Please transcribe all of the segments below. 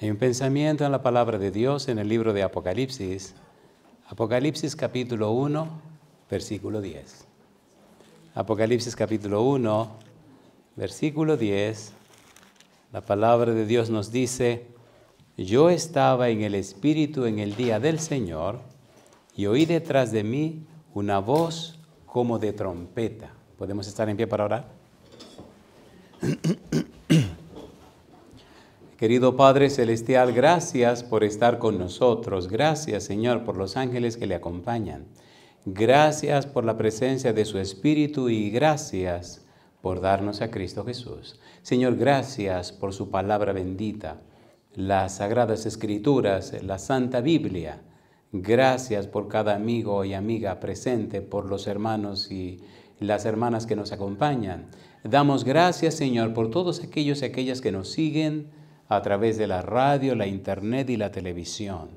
Hay un pensamiento en la palabra de Dios en el libro de Apocalipsis, Apocalipsis capítulo 1, versículo 10. Apocalipsis capítulo 1, versículo 10, la palabra de Dios nos dice, yo estaba en el Espíritu en el día del Señor y oí detrás de mí una voz como de trompeta. ¿Podemos estar en pie para orar? Querido Padre Celestial, gracias por estar con nosotros. Gracias, Señor, por los ángeles que le acompañan. Gracias por la presencia de su Espíritu y gracias por darnos a Cristo Jesús. Señor, gracias por su palabra bendita, las Sagradas Escrituras, la Santa Biblia. Gracias por cada amigo y amiga presente, por los hermanos y las hermanas que nos acompañan. Damos gracias, Señor, por todos aquellos y aquellas que nos siguen a través de la radio, la internet y la televisión.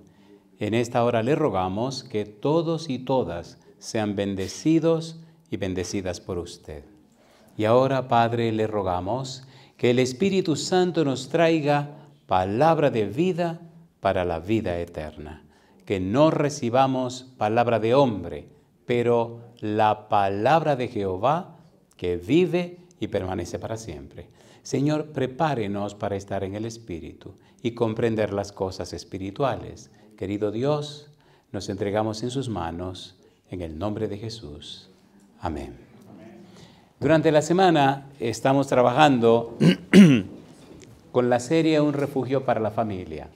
En esta hora le rogamos que todos y todas sean bendecidos y bendecidas por usted. Y ahora, Padre, le rogamos que el Espíritu Santo nos traiga palabra de vida para la vida eterna. Que no recibamos palabra de hombre, pero la palabra de Jehová que vive y permanece para siempre. Señor, prepárenos para estar en el Espíritu y comprender las cosas espirituales. Querido Dios, nos entregamos en sus manos, en el nombre de Jesús. Amén. Durante la semana estamos trabajando con la serie Un refugio para la familia.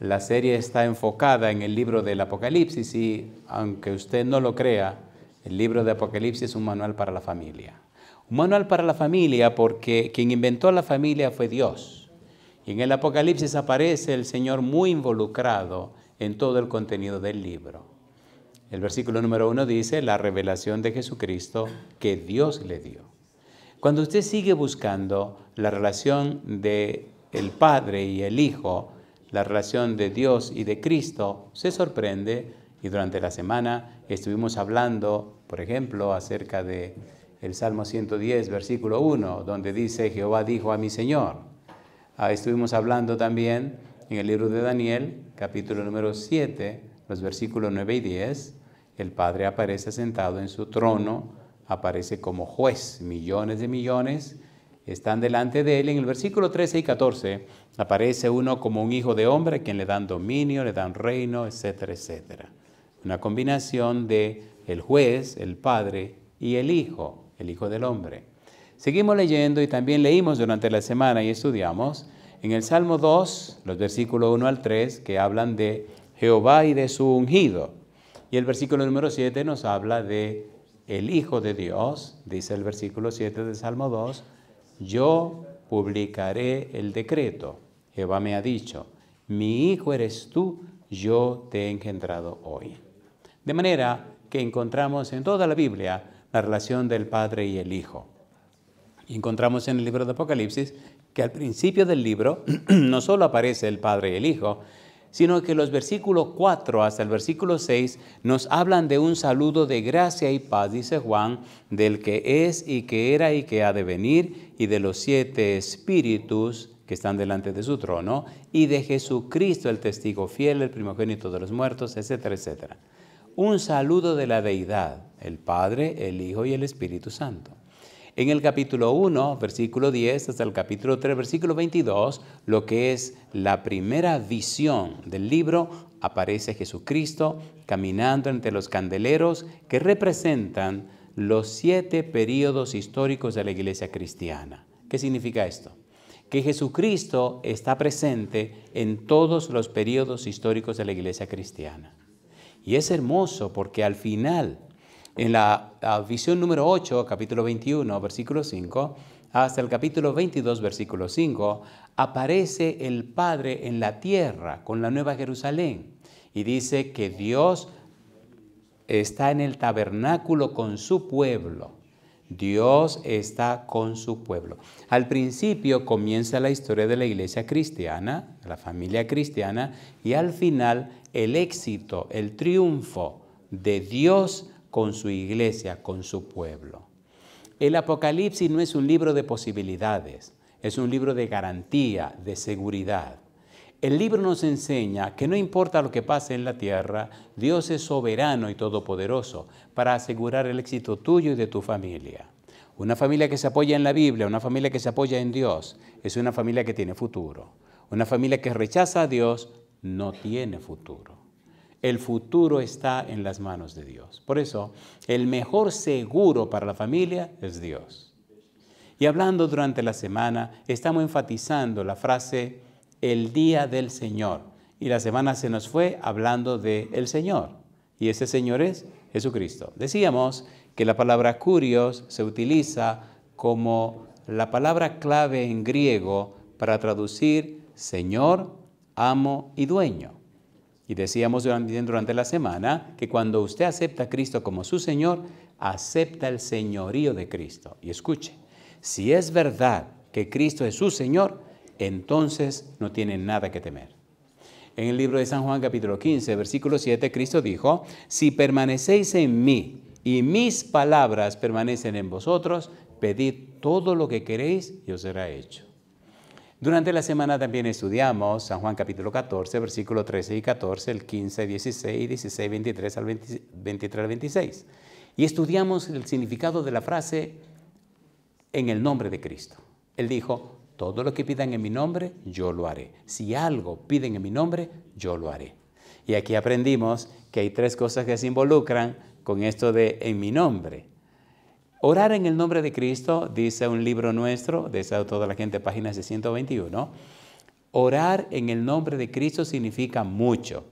La serie está enfocada en el libro del Apocalipsis y, aunque usted no lo crea, el libro de Apocalipsis es un manual para la familia manual para la familia porque quien inventó la familia fue Dios. Y en el Apocalipsis aparece el Señor muy involucrado en todo el contenido del libro. El versículo número uno dice la revelación de Jesucristo que Dios le dio. Cuando usted sigue buscando la relación de el Padre y el Hijo, la relación de Dios y de Cristo, se sorprende y durante la semana estuvimos hablando, por ejemplo, acerca de el Salmo 110, versículo 1, donde dice, Jehová dijo a mi Señor. Ah, estuvimos hablando también en el libro de Daniel, capítulo número 7, los versículos 9 y 10, el Padre aparece sentado en su trono, aparece como juez, millones de millones están delante de él. En el versículo 13 y 14 aparece uno como un hijo de hombre a quien le dan dominio, le dan reino, etcétera, etcétera. Una combinación de el juez, el Padre y el Hijo el Hijo del Hombre. Seguimos leyendo y también leímos durante la semana y estudiamos en el Salmo 2, los versículos 1 al 3, que hablan de Jehová y de su ungido. Y el versículo número 7 nos habla de el Hijo de Dios, dice el versículo 7 del Salmo 2, yo publicaré el decreto. Jehová me ha dicho, mi hijo eres tú, yo te he engendrado hoy. De manera que encontramos en toda la Biblia la relación del Padre y el Hijo. Y encontramos en el libro de Apocalipsis que al principio del libro no solo aparece el Padre y el Hijo, sino que los versículos 4 hasta el versículo 6 nos hablan de un saludo de gracia y paz, dice Juan, del que es y que era y que ha de venir, y de los siete espíritus que están delante de su trono, y de Jesucristo el testigo fiel, el primogénito de los muertos, etcétera, etcétera. Un saludo de la deidad, el Padre, el Hijo y el Espíritu Santo. En el capítulo 1, versículo 10 hasta el capítulo 3, versículo 22, lo que es la primera visión del libro, aparece Jesucristo caminando entre los candeleros que representan los siete periodos históricos de la iglesia cristiana. ¿Qué significa esto? Que Jesucristo está presente en todos los periodos históricos de la iglesia cristiana. Y es hermoso porque al final en la, visión número 8, capítulo 21, versículo 5, hasta el capítulo 22, versículo 5, aparece el Padre en la tierra con la Nueva Jerusalén y dice que Dios está en el tabernáculo con su pueblo. Dios está con su pueblo. Al principio comienza la historia de la iglesia cristiana, la familia cristiana, y al final el éxito, el triunfo de Dios con su iglesia, con su pueblo. El Apocalipsis no es un libro de posibilidades, es un libro de garantía, de seguridad. El libro nos enseña que no importa lo que pase en la tierra, Dios es soberano y todopoderoso para asegurar el éxito tuyo y de tu familia. Una familia que se apoya en la Biblia, una familia que se apoya en Dios, es una familia que tiene futuro. Una familia que rechaza a Dios no tiene futuro. El futuro está en las manos de Dios. Por eso, el mejor seguro para la familia es Dios. Y hablando durante la semana, estamos enfatizando la frase el día del Señor. Y la semana se nos fue hablando de el Señor. Y ese Señor es Jesucristo. Decíamos que la palabra curios se utiliza como la palabra clave en griego para traducir Señor, amo y dueño. Y decíamos durante la semana que cuando usted acepta a Cristo como su Señor, acepta el señorío de Cristo. Y escuche, si es verdad que Cristo es su Señor, entonces no tiene nada que temer. En el libro de San Juan capítulo 15, versículo 7, Cristo dijo, si permanecéis en mí y mis palabras permanecen en vosotros, pedid todo lo que queréis y os será hecho. Durante la semana también estudiamos San Juan capítulo 14, versículo 13 y 14, el 15, 16, 16, 23 al 23 al 26. Y estudiamos el significado de la frase en el nombre de Cristo. Él dijo, todo lo que pidan en mi nombre, yo lo haré. Si algo piden en mi nombre, yo lo haré. Y aquí aprendimos que hay tres cosas que se involucran con esto de en mi nombre. Orar en el nombre de Cristo, dice un libro nuestro, deseado toda la gente, página 621. Orar en el nombre de Cristo significa mucho.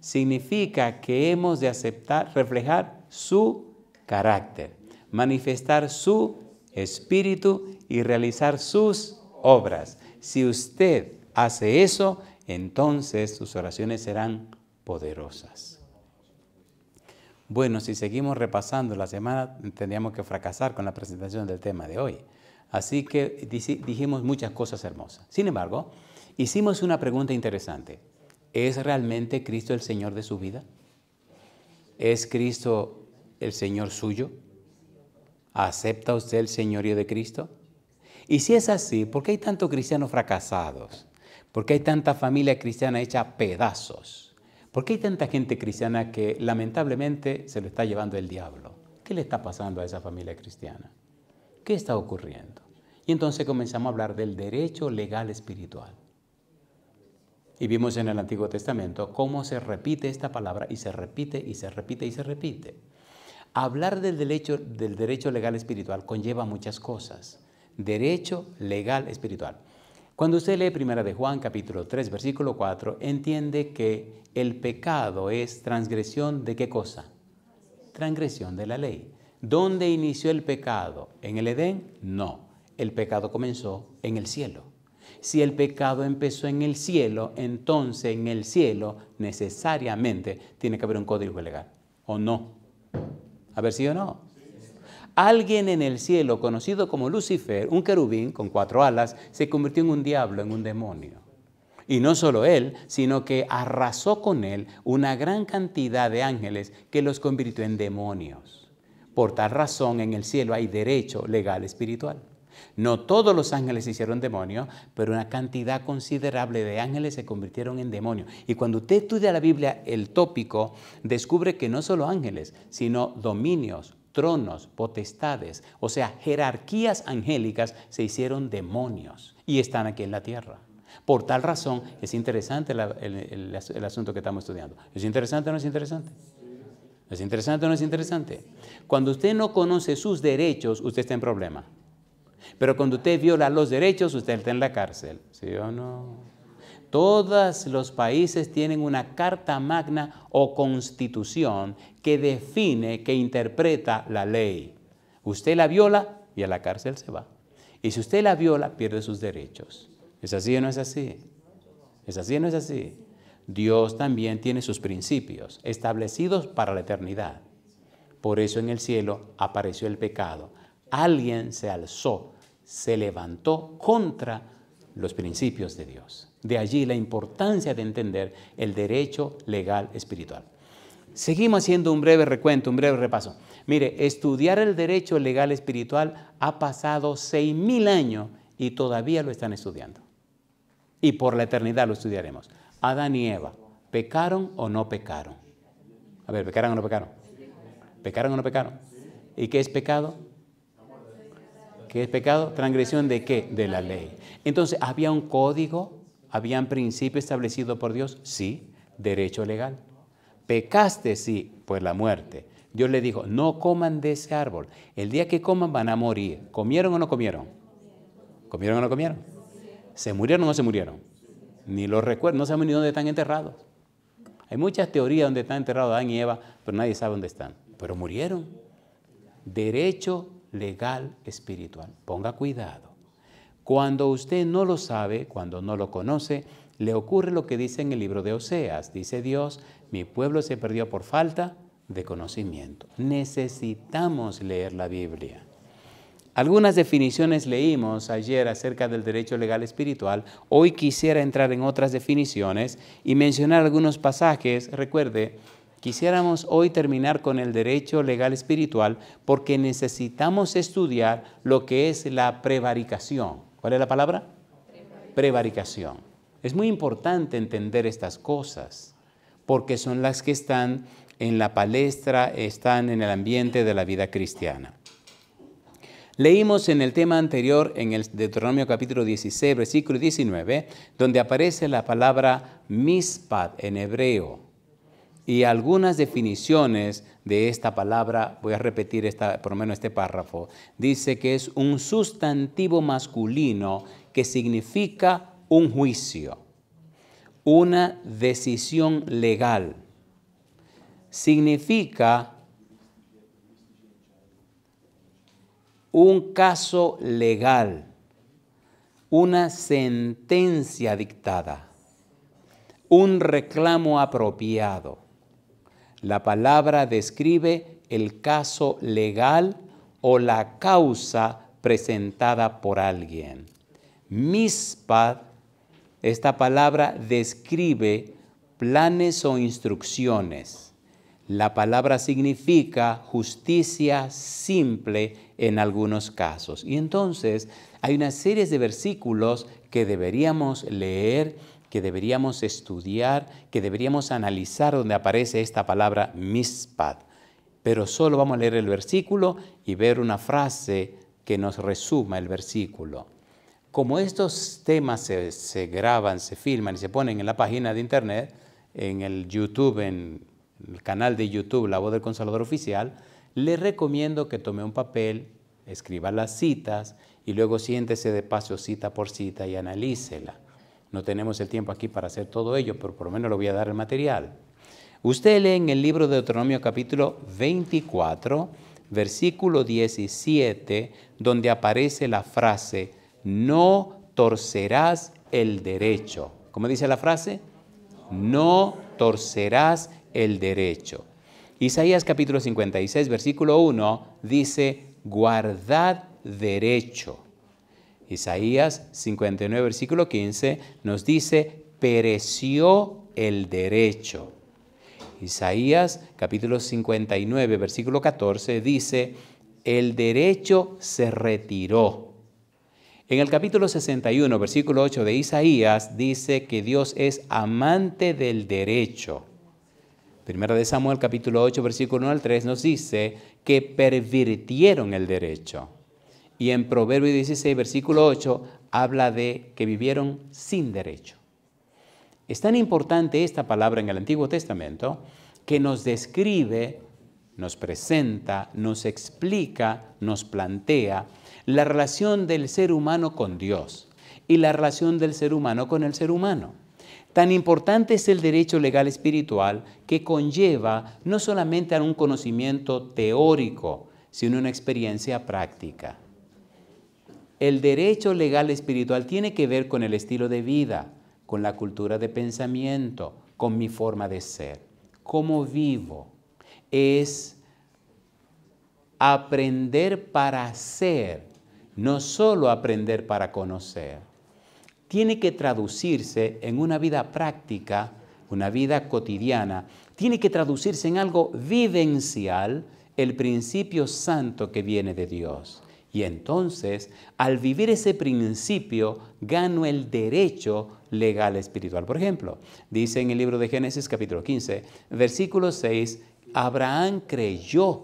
Significa que hemos de aceptar, reflejar su carácter, manifestar su espíritu y realizar sus obras. Si usted hace eso, entonces sus oraciones serán poderosas. Bueno, si seguimos repasando la semana, tendríamos que fracasar con la presentación del tema de hoy. Así que dijimos muchas cosas hermosas. Sin embargo, hicimos una pregunta interesante. ¿Es realmente Cristo el Señor de su vida? ¿Es Cristo el Señor suyo? ¿Acepta usted el señorío de Cristo? Y si es así, ¿por qué hay tantos cristianos fracasados? ¿Por qué hay tanta familia cristiana hecha pedazos? ¿Por qué hay tanta gente cristiana que lamentablemente se lo está llevando el diablo? ¿Qué le está pasando a esa familia cristiana? ¿Qué está ocurriendo? Y entonces comenzamos a hablar del derecho legal espiritual. Y vimos en el Antiguo Testamento cómo se repite esta palabra y se repite y se repite y se repite. Hablar del derecho, del derecho legal espiritual conlleva muchas cosas. Derecho legal espiritual. Cuando usted lee Primera de Juan capítulo 3 versículo 4, entiende que el pecado es transgresión de qué cosa? Transgresión de la ley. ¿Dónde inició el pecado? ¿En el Edén? No. El pecado comenzó en el cielo. Si el pecado empezó en el cielo, entonces en el cielo necesariamente tiene que haber un código legal. ¿O no? A ver si o no. Alguien en el cielo, conocido como Lucifer, un querubín con cuatro alas, se convirtió en un diablo, en un demonio. Y no solo él, sino que arrasó con él una gran cantidad de ángeles que los convirtió en demonios. Por tal razón en el cielo hay derecho legal espiritual. No todos los ángeles se hicieron demonio, pero una cantidad considerable de ángeles se convirtieron en demonios. Y cuando usted estudia la Biblia, el tópico descubre que no solo ángeles, sino dominios, tronos, potestades, o sea, jerarquías angélicas se hicieron demonios y están aquí en la tierra. Por tal razón es interesante el, el, asunto que estamos estudiando. ¿Es interesante o no es interesante? ¿Es interesante o no es interesante? Cuando usted no conoce sus derechos, usted está en problema. Pero cuando usted viola los derechos, usted está en la cárcel. ¿Sí o no? Todos los países tienen una carta magna o constitución que define, que interpreta la ley. Usted la viola y a la cárcel se va. Y si usted la viola, pierde sus derechos. ¿Es así o no es así? ¿Es así o no es así? Dios también tiene sus principios establecidos para la eternidad. Por eso en el cielo apareció el pecado. Alguien se alzó, se levantó contra los principios de Dios. De allí la importancia de entender el derecho legal espiritual. Seguimos haciendo un breve recuento, un breve repaso. Mire, estudiar el derecho legal espiritual ha pasado 6.000 años y todavía lo están estudiando. Y por la eternidad lo estudiaremos. Adán y Eva, ¿pecaron o no pecaron? A ver, ¿pecaron o no pecaron? ¿Pecaron o no pecaron? ¿Y qué es pecado? ¿Qué es pecado? Transgresión de qué? De la ley. Entonces, ¿había un código? ¿Había un principio establecido por Dios? Sí, derecho legal. Pecaste, sí, pues la muerte. Dios le dijo, no coman de ese árbol. El día que coman van a morir. ¿Comieron o no comieron? ¿Comieron o no comieron? ¿Se murieron o no se murieron? Ni los recuerdo, no sabemos ni dónde están enterrados. Hay muchas teorías donde están enterrados Adán y Eva, pero nadie sabe dónde están. Pero murieron. Derecho legal espiritual. Ponga cuidado. Cuando usted no lo sabe, cuando no lo conoce, le ocurre lo que dice en el libro de Oseas. Dice Dios, mi pueblo se perdió por falta de conocimiento. Necesitamos leer la Biblia. Algunas definiciones leímos ayer acerca del derecho legal espiritual. Hoy quisiera entrar en otras definiciones y mencionar algunos pasajes. Recuerde, Quisiéramos hoy terminar con el derecho legal espiritual porque necesitamos estudiar lo que es la prevaricación. ¿Cuál es la palabra? Prevaricación. Es muy importante entender estas cosas porque son las que están en la palestra, están en el ambiente de la vida cristiana. Leímos en el tema anterior, en el Deuteronomio capítulo 16, versículo 19, donde aparece la palabra mispad en hebreo y algunas definiciones de esta palabra, voy a repetir esta, por lo menos este párrafo, dice que es un sustantivo masculino que significa un juicio, una decisión legal. Significa un caso legal, una sentencia dictada, un reclamo apropiado la palabra describe el caso legal o la causa presentada por alguien. Mispad, esta palabra describe planes o instrucciones. La palabra significa justicia simple en algunos casos. Y entonces hay una serie de versículos que deberíamos leer que deberíamos estudiar, que deberíamos analizar donde aparece esta palabra mispad. Pero solo vamos a leer el versículo y ver una frase que nos resuma el versículo. Como estos temas se, se graban, se filman y se ponen en la página de internet, en el YouTube, en el canal de YouTube La Voz del Consolador Oficial, le recomiendo que tome un papel, escriba las citas y luego siéntese de paso cita por cita y analícela. No tenemos el tiempo aquí para hacer todo ello, pero por lo menos le voy a dar el material. Usted lee en el libro de Deuteronomio capítulo 24, versículo 17, donde aparece la frase, no torcerás el derecho. ¿Cómo dice la frase? No torcerás el derecho. Isaías capítulo 56, versículo 1 dice, guardad derecho Isaías 59, versículo 15 nos dice, pereció el derecho. Isaías capítulo 59, versículo 14 dice, el derecho se retiró. En el capítulo 61, versículo 8 de Isaías dice que Dios es amante del derecho. Primera de Samuel capítulo 8, versículo 1 al 3 nos dice que pervirtieron el derecho. Y en Proverbio 16, versículo 8, habla de que vivieron sin derecho. Es tan importante esta palabra en el Antiguo Testamento que nos describe, nos presenta, nos explica, nos plantea la relación del ser humano con Dios y la relación del ser humano con el ser humano. Tan importante es el derecho legal espiritual que conlleva no solamente a un conocimiento teórico, sino una experiencia práctica. El derecho legal espiritual tiene que ver con el estilo de vida, con la cultura de pensamiento, con mi forma de ser. Cómo vivo es aprender para ser, no solo aprender para conocer. Tiene que traducirse en una vida práctica, una vida cotidiana, tiene que traducirse en algo vivencial el principio santo que viene de Dios. Y entonces, al vivir ese principio, gano el derecho legal espiritual. Por ejemplo, dice en el libro de Génesis capítulo 15, versículo 6, Abraham creyó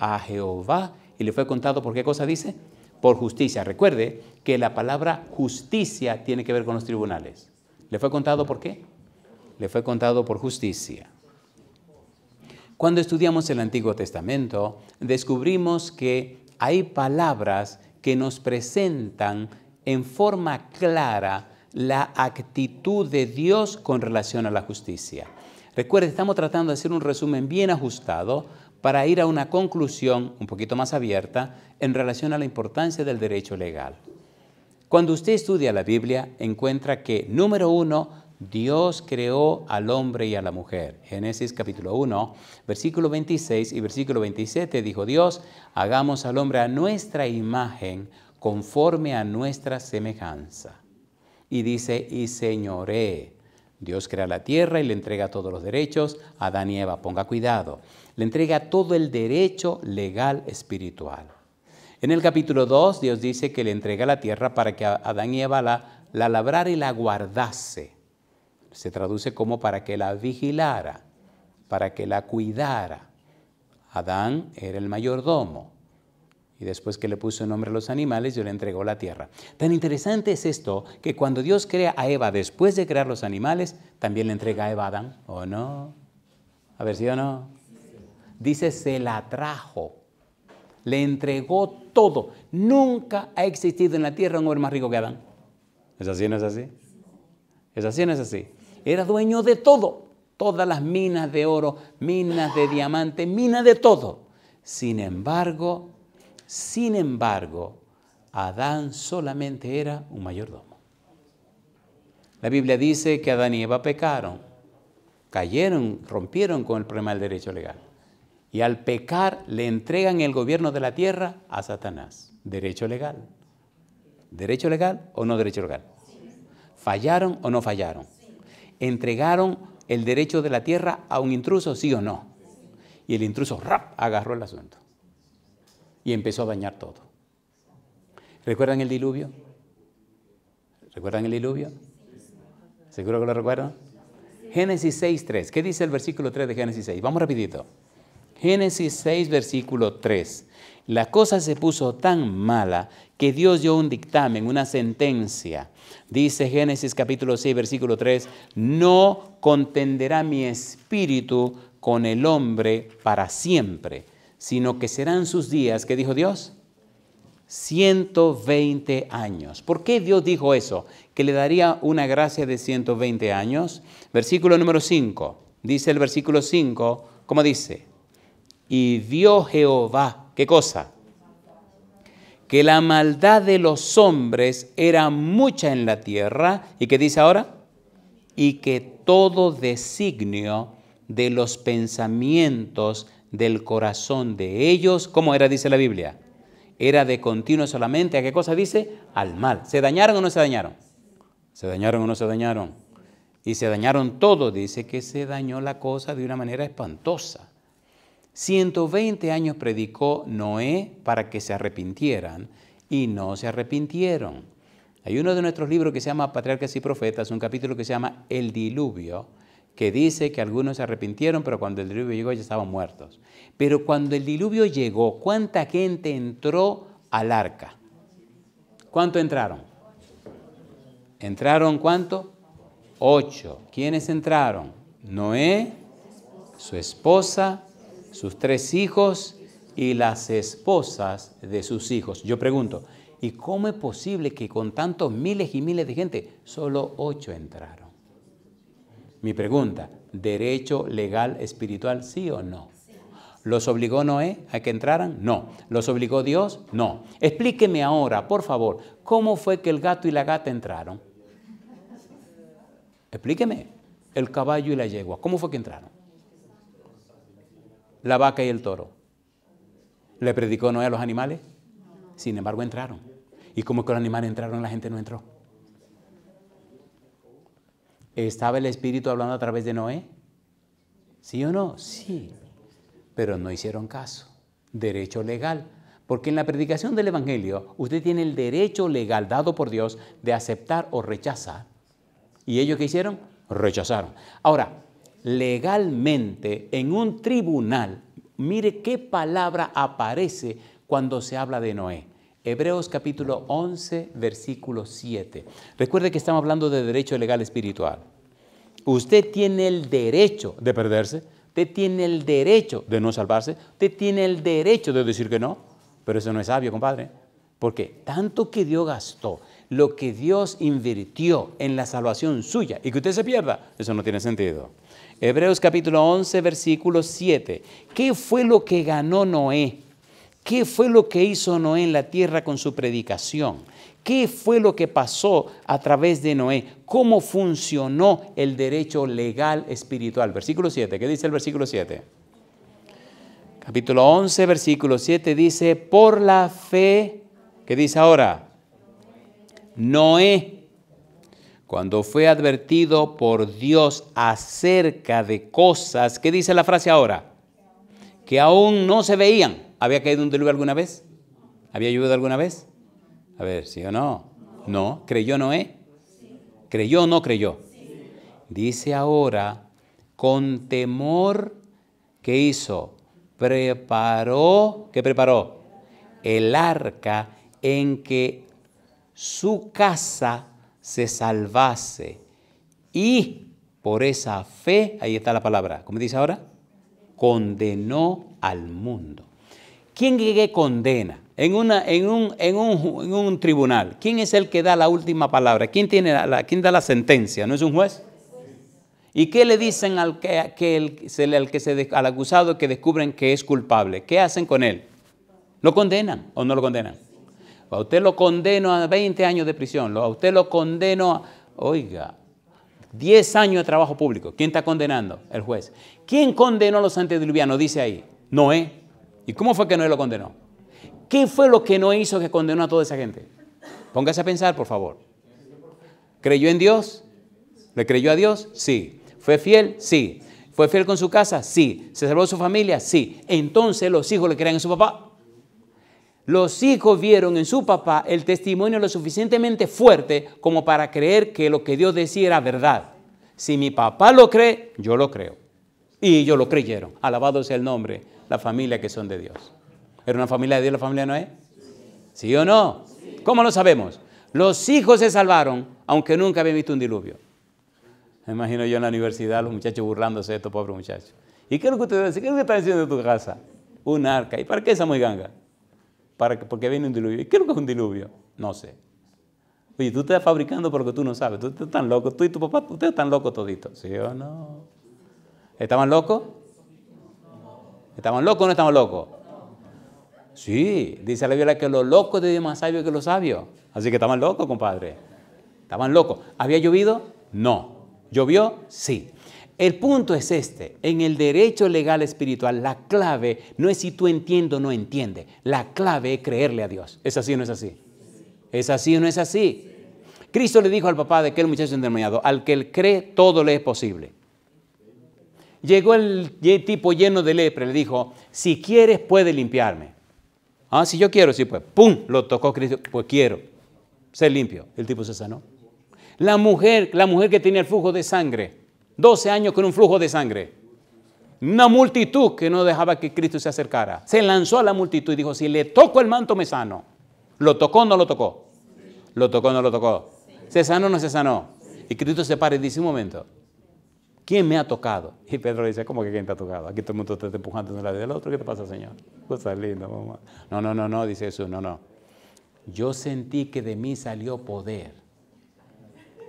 a Jehová y le fue contado por qué cosa dice, por justicia. Recuerde que la palabra justicia tiene que ver con los tribunales. ¿Le fue contado por qué? Le fue contado por justicia. Cuando estudiamos el Antiguo Testamento, descubrimos que hay palabras que nos presentan en forma clara la actitud de Dios con relación a la justicia. Recuerde, estamos tratando de hacer un resumen bien ajustado para ir a una conclusión un poquito más abierta en relación a la importancia del derecho legal. Cuando usted estudia la Biblia, encuentra que, número uno, Dios creó al hombre y a la mujer. Génesis capítulo 1, versículo 26 y versículo 27 dijo Dios, hagamos al hombre a nuestra imagen conforme a nuestra semejanza. Y dice, y señoré. Dios crea la tierra y le entrega todos los derechos a Adán y Eva. Ponga cuidado. Le entrega todo el derecho legal espiritual. En el capítulo 2 Dios dice que le entrega la tierra para que Adán y Eva la, la labrara y la guardase se traduce como para que la vigilara, para que la cuidara. Adán era el mayordomo. Y después que le puso nombre a los animales, yo le entregó la tierra. Tan interesante es esto que cuando Dios crea a Eva después de crear los animales, también le entrega a Eva a Adán, ¿o no? A ver, si o no? Dice, se la trajo, le entregó todo. Nunca ha existido en la tierra un hombre más rico que Adán. ¿Es así o no es así? ¿Es así o no es así? Era dueño de todo, todas las minas de oro, minas de diamante, minas de todo. Sin embargo, sin embargo, Adán solamente era un mayordomo. La Biblia dice que Adán y Eva pecaron, cayeron, rompieron con el problema del derecho legal. Y al pecar le entregan el gobierno de la tierra a Satanás. Derecho legal. ¿Derecho legal o no derecho legal? ¿Fallaron o no fallaron? entregaron el derecho de la tierra a un intruso, sí o no. Y el intruso rap, agarró el asunto y empezó a dañar todo. ¿Recuerdan el diluvio? ¿Recuerdan el diluvio? ¿Seguro que lo recuerdan? Génesis 6, 3. ¿Qué dice el versículo 3 de Génesis 6? Vamos rapidito. Génesis 6, versículo 3. La cosa se puso tan mala que Dios dio un dictamen, una sentencia. Dice Génesis capítulo 6, versículo 3, no contenderá mi espíritu con el hombre para siempre, sino que serán sus días, ¿qué dijo Dios? 120 años. ¿Por qué Dios dijo eso? Que le daría una gracia de 120 años. Versículo número 5. Dice el versículo 5, ¿cómo dice? Y vio Jehová ¿Qué cosa? Que la maldad de los hombres era mucha en la tierra. ¿Y qué dice ahora? Y que todo designio de los pensamientos del corazón de ellos, ¿cómo era, dice la Biblia? Era de continuo solamente, ¿a qué cosa dice? Al mal. ¿Se dañaron o no se dañaron? ¿Se dañaron o no se dañaron? Y se dañaron todo, dice que se dañó la cosa de una manera espantosa. 120 años predicó Noé para que se arrepintieran y no se arrepintieron. Hay uno de nuestros libros que se llama Patriarcas y Profetas, un capítulo que se llama El Diluvio, que dice que algunos se arrepintieron, pero cuando el diluvio llegó ya estaban muertos. Pero cuando el diluvio llegó, ¿cuánta gente entró al arca? ¿Cuánto entraron? ¿Entraron cuánto? Ocho. ¿Quiénes entraron? Noé, su esposa sus tres hijos y las esposas de sus hijos. Yo pregunto, ¿y cómo es posible que con tantos miles y miles de gente solo ocho entraron? Mi pregunta, ¿derecho legal espiritual sí o no? ¿Los obligó Noé a que entraran? No. ¿Los obligó Dios? No. Explíqueme ahora, por favor, ¿cómo fue que el gato y la gata entraron? Explíqueme. El caballo y la yegua, ¿cómo fue que entraron? la vaca y el toro. ¿Le predicó Noé a los animales? Sin embargo, entraron. ¿Y cómo es que los animales entraron, la gente no entró? ¿Estaba el Espíritu hablando a través de Noé? ¿Sí o no? Sí. Pero no hicieron caso. Derecho legal. Porque en la predicación del Evangelio usted tiene el derecho legal dado por Dios de aceptar o rechazar. ¿Y ellos qué hicieron? Rechazaron. Ahora, legalmente en un tribunal. Mire qué palabra aparece cuando se habla de Noé. Hebreos capítulo 11, versículo 7. Recuerde que estamos hablando de derecho legal espiritual. Usted tiene el derecho de perderse, usted tiene el derecho de no salvarse, usted tiene el derecho de decir que no, pero eso no es sabio, compadre. Porque tanto que Dios gastó, lo que Dios invirtió en la salvación suya y que usted se pierda, eso no tiene sentido. Hebreos capítulo 11, versículo 7. ¿Qué fue lo que ganó Noé? ¿Qué fue lo que hizo Noé en la tierra con su predicación? ¿Qué fue lo que pasó a través de Noé? ¿Cómo funcionó el derecho legal espiritual? Versículo 7. ¿Qué dice el versículo 7? Capítulo 11, versículo 7 dice, por la fe, ¿qué dice ahora? Noé cuando fue advertido por Dios acerca de cosas, ¿qué dice la frase ahora? Que aún no se veían. ¿Había caído un diluvio alguna vez? ¿Había llovido alguna vez? A ver, ¿sí o no? No. ¿Creyó Noé? ¿Creyó o no creyó? Dice ahora, con temor, ¿qué hizo? Preparó, ¿qué preparó? El arca en que su casa se salvase. Y por esa fe, ahí está la palabra, ¿cómo dice ahora? Condenó al mundo. ¿Quién que condena? En, una, en, un, en, un, tribunal, ¿quién es el que da la última palabra? ¿Quién, tiene da la sentencia? ¿No es un juez? ¿Y qué le dicen al, que, que se, al acusado que descubren que es culpable? ¿Qué hacen con él? ¿Lo condenan o no lo condenan? a usted lo condeno a 20 años de prisión, a usted lo condeno a, oiga, 10 años de trabajo público. ¿Quién está condenando? El juez. ¿Quién condenó a los antediluvianos? Dice ahí, Noé. ¿Y cómo fue que Noé lo condenó? ¿Qué fue lo que Noé hizo que condenó a toda esa gente? Póngase a pensar, por favor. ¿Creyó en Dios? ¿Le creyó a Dios? Sí. ¿Fue fiel? Sí. ¿Fue fiel con su casa? Sí. ¿Se salvó su familia? Sí. Entonces los hijos le creían en su papá. Los hijos vieron en su papá el testimonio lo suficientemente fuerte como para creer que lo que Dios decía era verdad. Si mi papá lo cree, yo lo creo. Y ellos lo creyeron. Alabado sea el nombre, la familia que son de Dios. ¿Era una familia de Dios la familia Noé? ¿Sí o no? ¿Cómo lo sabemos? Los hijos se salvaron, aunque nunca habían visto un diluvio. Me imagino yo en la universidad, los muchachos burlándose de estos pobres muchachos. ¿Y qué es lo que ustedes dicen? ¿Qué es lo que están haciendo en tu casa? Un arca. ¿Y para qué esa muy ganga? para porque viene un diluvio. y ¿Qué es lo que es un diluvio? No sé. Oye, tú estás fabricando porque tú no sabes. Tú, estás tan loco. Tú y tu papá, ustedes están locos toditos. ¿Sí o no? ¿Estaban locos? ¿Estaban locos o no estaban locos? Sí, dice la Biblia que los locos te más sabios que los sabios. Así que estaban locos, compadre. Estaban locos. ¿Había llovido? No. ¿Llovió? Sí. El punto es este, en el derecho legal espiritual la clave no es si tú entiendes o no entiendes, la clave es creerle a Dios. ¿Es así o no es así? ¿Es así o no es así? Cristo le dijo al papá de aquel muchacho endemoniado, al que él cree todo le es posible. Llegó el tipo lleno de lepra, le dijo, si quieres puede limpiarme. Ah, si yo quiero, sí, pues, ¡pum! Lo tocó Cristo, pues quiero, ser limpio. El tipo se sanó. La mujer, la mujer que tenía el flujo de sangre, 12 años con un flujo de sangre. Una multitud que no dejaba que Cristo se acercara. Se lanzó a la multitud y dijo, si le toco el manto me sano. ¿Lo tocó o no lo tocó? ¿Lo tocó o no lo tocó? ¿Se sanó o no se sanó? Y Cristo se para y dice, un momento, ¿quién me ha tocado? Y Pedro dice, ¿cómo que quién te ha tocado? Aquí todo el mundo te está empujando de lado y del otro. ¿Qué te pasa, Señor? No, no, no, no, dice Jesús, no, no. Yo sentí que de mí salió poder.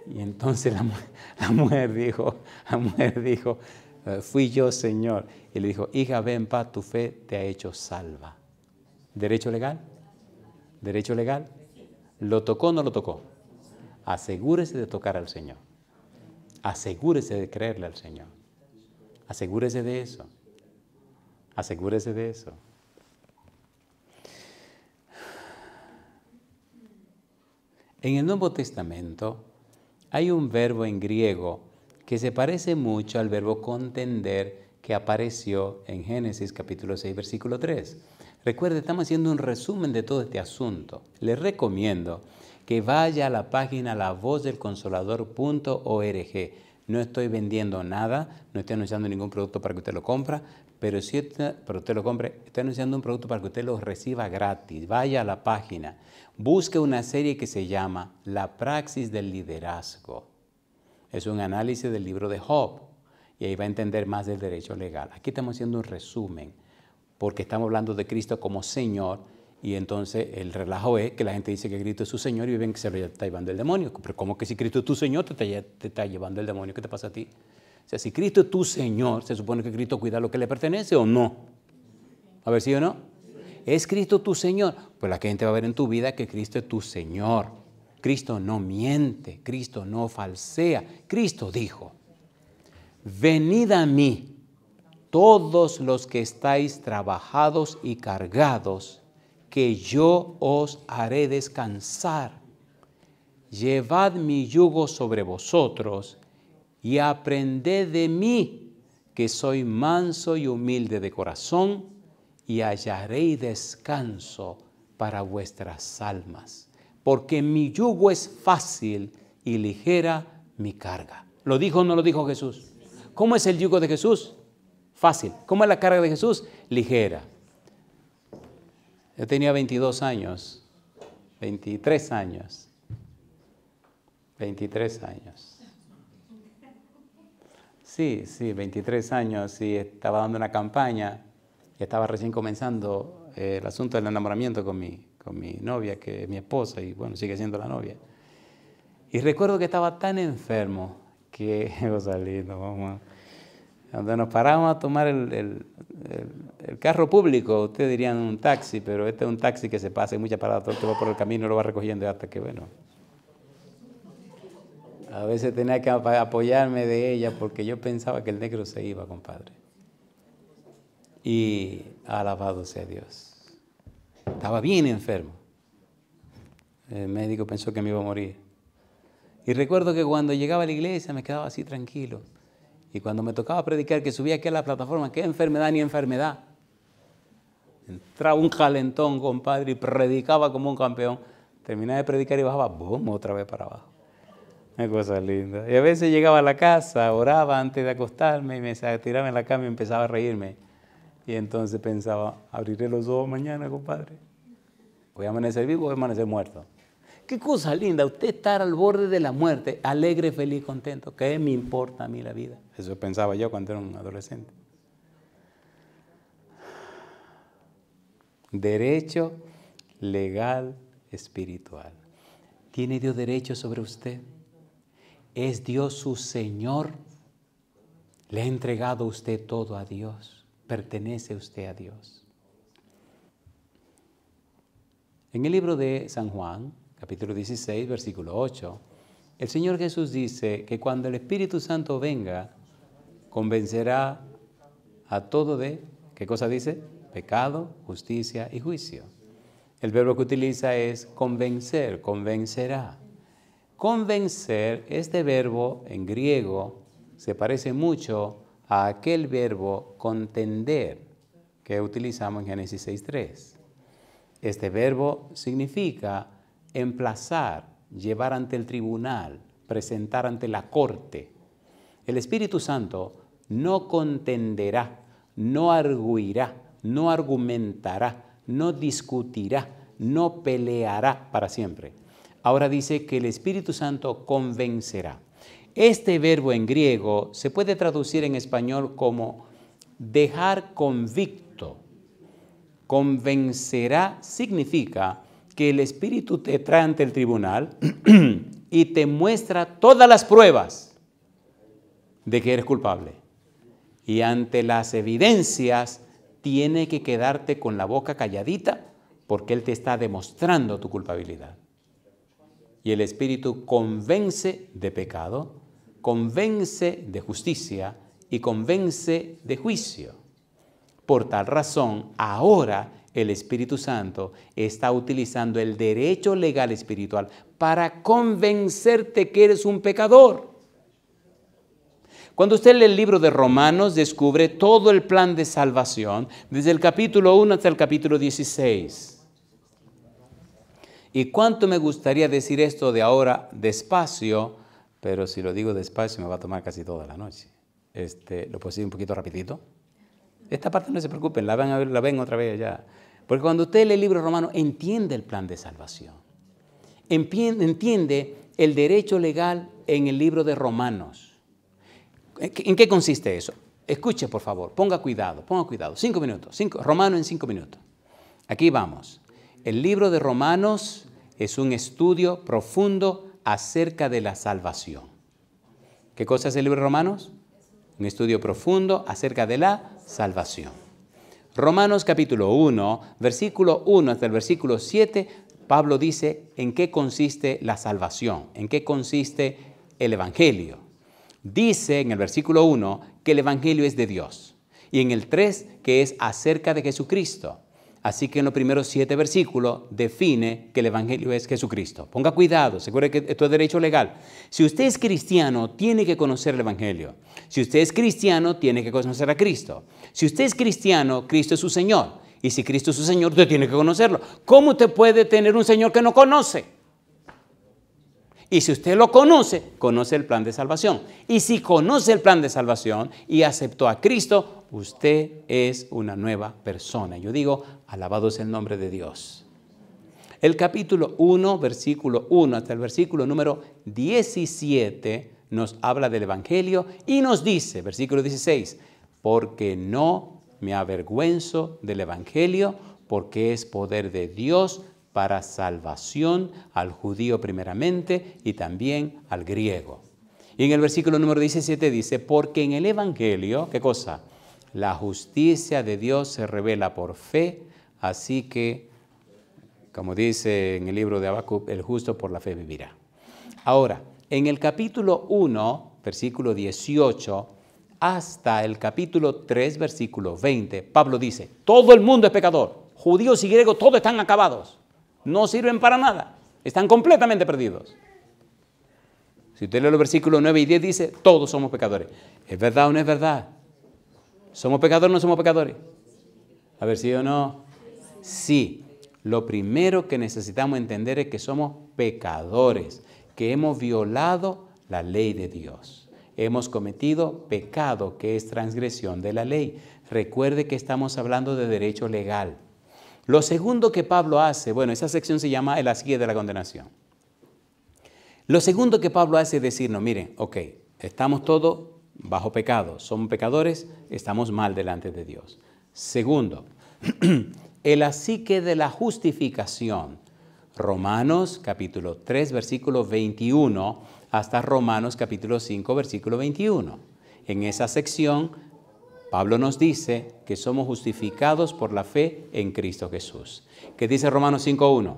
Y entonces la, mujer dijo, la mujer dijo, eh, fui yo, Señor. Y le dijo, hija, ven pa, tu fe te ha hecho salva. ¿Derecho legal? ¿Derecho legal? ¿Lo tocó o no lo tocó? Asegúrese de tocar al Señor. Asegúrese de creerle al Señor. Asegúrese de eso. Asegúrese de eso. En el Nuevo Testamento, hay un verbo en griego que se parece mucho al verbo contender que apareció en Génesis capítulo 6 versículo 3. Recuerde, estamos haciendo un resumen de todo este asunto. Les recomiendo que vaya a la página lavozdelconsolador.org. No estoy vendiendo nada, no estoy anunciando ningún producto para que usted lo compra, pero si usted, pero usted lo compre, está anunciando un producto para que usted lo reciba gratis. Vaya a la página, busque una serie que se llama La praxis del liderazgo. Es un análisis del libro de Job y ahí va a entender más del derecho legal. Aquí estamos haciendo un resumen porque estamos hablando de Cristo como Señor y entonces el relajo es que la gente dice que Cristo es su Señor y ven que se lo está llevando el demonio. Pero ¿cómo que si Cristo es tu Señor te está llevando el demonio? ¿Qué te pasa a ti? O sea, si Cristo es tu Señor, se supone que Cristo cuida lo que le pertenece o no. A ver, ¿sí o no? ¿Es Cristo tu Señor? Pues la gente va a ver en tu vida que Cristo es tu Señor. Cristo no miente, Cristo no falsea. Cristo dijo, venid a mí todos los que estáis trabajados y cargados, que yo os haré descansar. Llevad mi yugo sobre vosotros y aprended de mí, que soy manso y humilde de corazón, y hallaréis descanso para vuestras almas, porque mi yugo es fácil y ligera mi carga. ¿Lo dijo o no lo dijo Jesús? ¿Cómo es el yugo de Jesús? Fácil. ¿Cómo es la carga de Jesús? Ligera. Yo tenía 22 años, 23 años, 23 años. Sí, sí, 23 años y estaba dando una campaña estaba recién comenzando eh, el asunto del enamoramiento con mi, con mi novia, que es mi esposa y bueno, sigue siendo la novia. Y recuerdo que estaba tan enfermo que, salido vamos, cuando nos paramos a tomar el, carro público, ustedes dirían un taxi, pero este es un taxi que se pasa, y muchas paradas, todo va por el camino lo va recogiendo hasta que, bueno, a veces tenía que apoyarme de ella porque yo pensaba que el negro se iba, compadre. Y alabado sea Dios. Estaba bien enfermo. El médico pensó que me iba a morir. Y recuerdo que cuando llegaba a la iglesia me quedaba así tranquilo. Y cuando me tocaba predicar, que subía aquí a la plataforma, qué enfermedad ni enfermedad. Entraba un calentón, compadre, y predicaba como un campeón. Terminaba de predicar y bajaba, boom, otra vez para abajo. Qué cosa linda. Y a veces llegaba a la casa, oraba antes de acostarme y me tiraba en la cama y empezaba a reírme. Y entonces pensaba, abriré los ojos mañana, compadre. Voy a amanecer vivo, voy a amanecer muerto. Qué cosa linda, usted estar al borde de la muerte, alegre, feliz, contento. ¿Qué me importa a mí la vida? Eso pensaba yo cuando era un adolescente. Derecho legal espiritual. ¿Tiene Dios derecho sobre usted? ¿Es Dios su Señor? ¿Le ha entregado usted todo a Dios? ¿Pertenece usted a Dios? En el libro de San Juan, capítulo 16, versículo 8, el Señor Jesús dice que cuando el Espíritu Santo venga, convencerá a todo de, ¿qué cosa dice? Pecado, justicia y juicio. El verbo que utiliza es convencer, convencerá. Convencer, este verbo en griego se parece mucho a aquel verbo contender que utilizamos en Génesis 6.3. Este verbo significa emplazar, llevar ante el tribunal, presentar ante la corte. El Espíritu Santo no contenderá, no arguirá, no argumentará, no discutirá, no peleará para siempre. Ahora dice que el Espíritu Santo convencerá. Este verbo en griego se puede traducir en español como dejar convicto. Convencerá significa que el Espíritu te trae ante el tribunal y te muestra todas las pruebas de que eres culpable. Y ante las evidencias tiene que quedarte con la boca calladita porque Él te está demostrando tu culpabilidad y el Espíritu convence de pecado, convence de justicia y convence de juicio. Por tal razón, ahora el Espíritu Santo está utilizando el derecho legal espiritual para convencerte que eres un pecador. Cuando usted lee el libro de Romanos, descubre todo el plan de salvación, desde el capítulo 1 hasta el capítulo 16 y cuánto me gustaría decir esto de ahora despacio, pero si lo digo despacio me va a tomar casi toda la noche. Este, ¿Lo puedo decir un poquito rapidito? Esta parte no se preocupen, la la ven otra vez ya. Porque cuando usted lee el libro romano, entiende el plan de salvación. Entiende el derecho legal en el libro de Romanos. ¿En qué consiste eso? Escuche, por favor, ponga cuidado, ponga cuidado. Cinco minutos, cinco, romano en cinco minutos. Aquí vamos. El libro de Romanos es un estudio profundo acerca de la salvación. ¿Qué cosa es el libro de Romanos? Un estudio profundo acerca de la salvación. Romanos capítulo 1, versículo 1 hasta el versículo 7, Pablo dice en qué consiste la salvación, en qué consiste el Evangelio. Dice en el versículo 1 que el Evangelio es de Dios y en el 3 que es acerca de Jesucristo Así que en los primeros siete versículos define que el Evangelio es Jesucristo. Ponga cuidado, se que esto es derecho legal. Si usted es cristiano, tiene que conocer el Evangelio. Si usted es cristiano, tiene que conocer a Cristo. Si usted es cristiano, Cristo es su Señor. Y si Cristo es su Señor, usted tiene que conocerlo. ¿Cómo usted puede tener un Señor que no conoce? Y si usted lo conoce, conoce el plan de salvación. Y si conoce el plan de salvación y aceptó a Cristo, Usted es una nueva persona. Yo digo, alabado es el nombre de Dios. El capítulo 1, versículo 1 hasta el versículo número 17 nos habla del Evangelio y nos dice, versículo 16, porque no me avergüenzo del Evangelio, porque es poder de Dios para salvación al judío primeramente y también al griego. Y en el versículo número 17 dice, porque en el Evangelio, ¿qué cosa? La justicia de Dios se revela por fe, así que, como dice en el libro de Habacuc, el justo por la fe vivirá. Ahora, en el capítulo 1, versículo 18, hasta el capítulo 3, versículo 20, Pablo dice, todo el mundo es pecador, judíos y griegos, todos están acabados, no sirven para nada, están completamente perdidos. Si usted lee los versículos 9 y 10, dice, todos somos pecadores. ¿Es verdad o no es verdad? ¿Somos pecadores o no somos pecadores? A ver si ¿sí o no. Sí, lo primero que necesitamos entender es que somos pecadores, que hemos violado la ley de Dios. Hemos cometido pecado, que es transgresión de la ley. Recuerde que estamos hablando de derecho legal. Lo segundo que Pablo hace, bueno, esa sección se llama el siguiente de la condenación. Lo segundo que Pablo hace es decirnos, miren, ok, estamos todos bajo pecado, somos pecadores, estamos mal delante de Dios. Segundo, el asique de la justificación. Romanos capítulo 3, versículo 21 hasta Romanos capítulo 5, versículo 21. En esa sección, Pablo nos dice que somos justificados por la fe en Cristo Jesús. ¿Qué dice Romanos 5.1?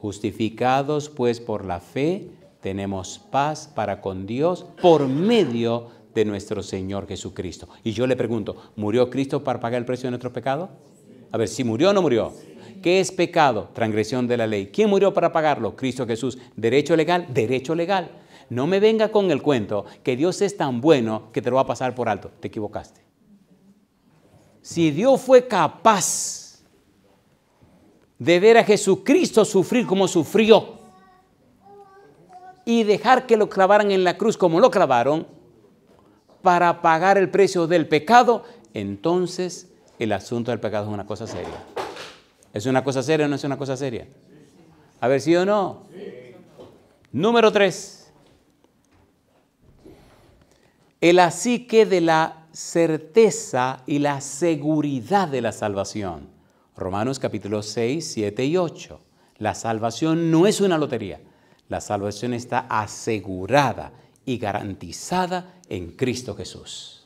Justificados pues por la fe, tenemos paz para con Dios por medio de de nuestro Señor Jesucristo. Y yo le pregunto, ¿murió Cristo para pagar el precio de nuestro pecado? A ver, si murió o no murió. ¿Qué es pecado? Transgresión de la ley. ¿Quién murió para pagarlo? Cristo Jesús. ¿Derecho legal? Derecho legal. No me venga con el cuento que Dios es tan bueno que te lo va a pasar por alto. Te equivocaste. Si Dios fue capaz de ver a Jesucristo sufrir como sufrió y dejar que lo clavaran en la cruz como lo clavaron, para pagar el precio del pecado, entonces el asunto del pecado es una cosa seria. ¿Es una cosa seria o no es una cosa seria? A ver, si o no. Número tres. El así que de la certeza y la seguridad de la salvación. Romanos capítulo 6, 7 y 8. La salvación no es una lotería. La salvación está asegurada y garantizada en Cristo Jesús.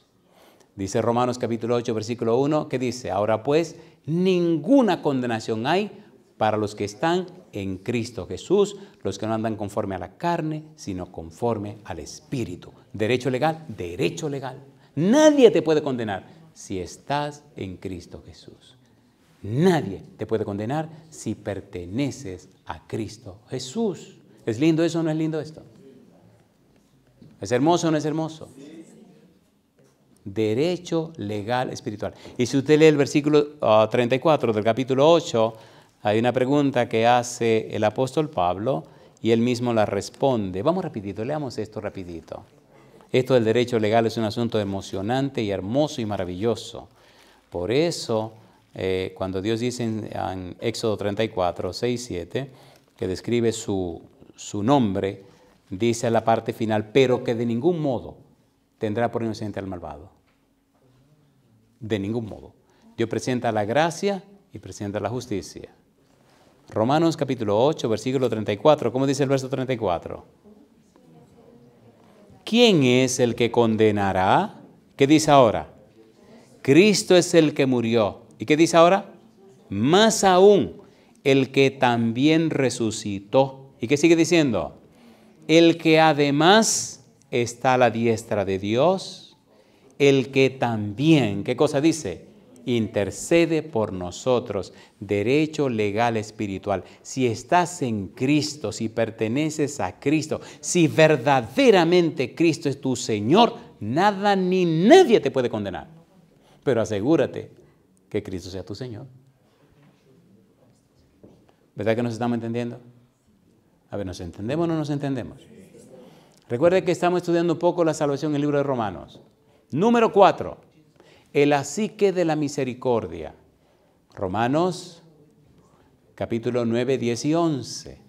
Dice Romanos capítulo 8, versículo 1, que dice, ahora pues, ninguna condenación hay para los que están en Cristo Jesús, los que no andan conforme a la carne, sino conforme al Espíritu. Derecho legal, derecho legal. Nadie te puede condenar si estás en Cristo Jesús. Nadie te puede condenar si perteneces a Cristo Jesús. ¿Es lindo eso o no es lindo esto? ¿Es hermoso o no es hermoso? Derecho legal espiritual. Y si usted lee el versículo 34 ah, del capítulo 8, hay una pregunta que hace el apóstol Pablo y él mismo la responde. Vamos rapidito, leamos esto rapidito. Esto del derecho legal es un asunto emocionante y hermoso y maravilloso. Por eso, eh, cuando Dios dice en, Éxodo 34, 6, 7, que describe su, su nombre, dice la parte final, pero que de ningún modo tendrá por inocente al malvado. De ningún modo. Dios presenta la gracia y presenta la justicia. Romanos capítulo 8, versículo 34. ¿Cómo dice el verso 34? ¿Quién es el que condenará? ¿Qué dice ahora? Cristo es el que murió. ¿Y qué dice ahora? Más aún, el que también resucitó. ¿Y qué sigue diciendo? el que además está a la diestra de Dios, el que también, ¿qué cosa dice? Intercede por nosotros, derecho legal espiritual. Si estás en Cristo, si perteneces a Cristo, si verdaderamente Cristo es tu Señor, nada ni nadie te puede condenar. Pero asegúrate que Cristo sea tu Señor. ¿Verdad que nos estamos entendiendo? A ver, ¿nos entendemos o no nos entendemos? Recuerde que estamos estudiando un poco la salvación en el libro de Romanos. Número 4. El asique de la misericordia. Romanos capítulo 9, 10 y 11.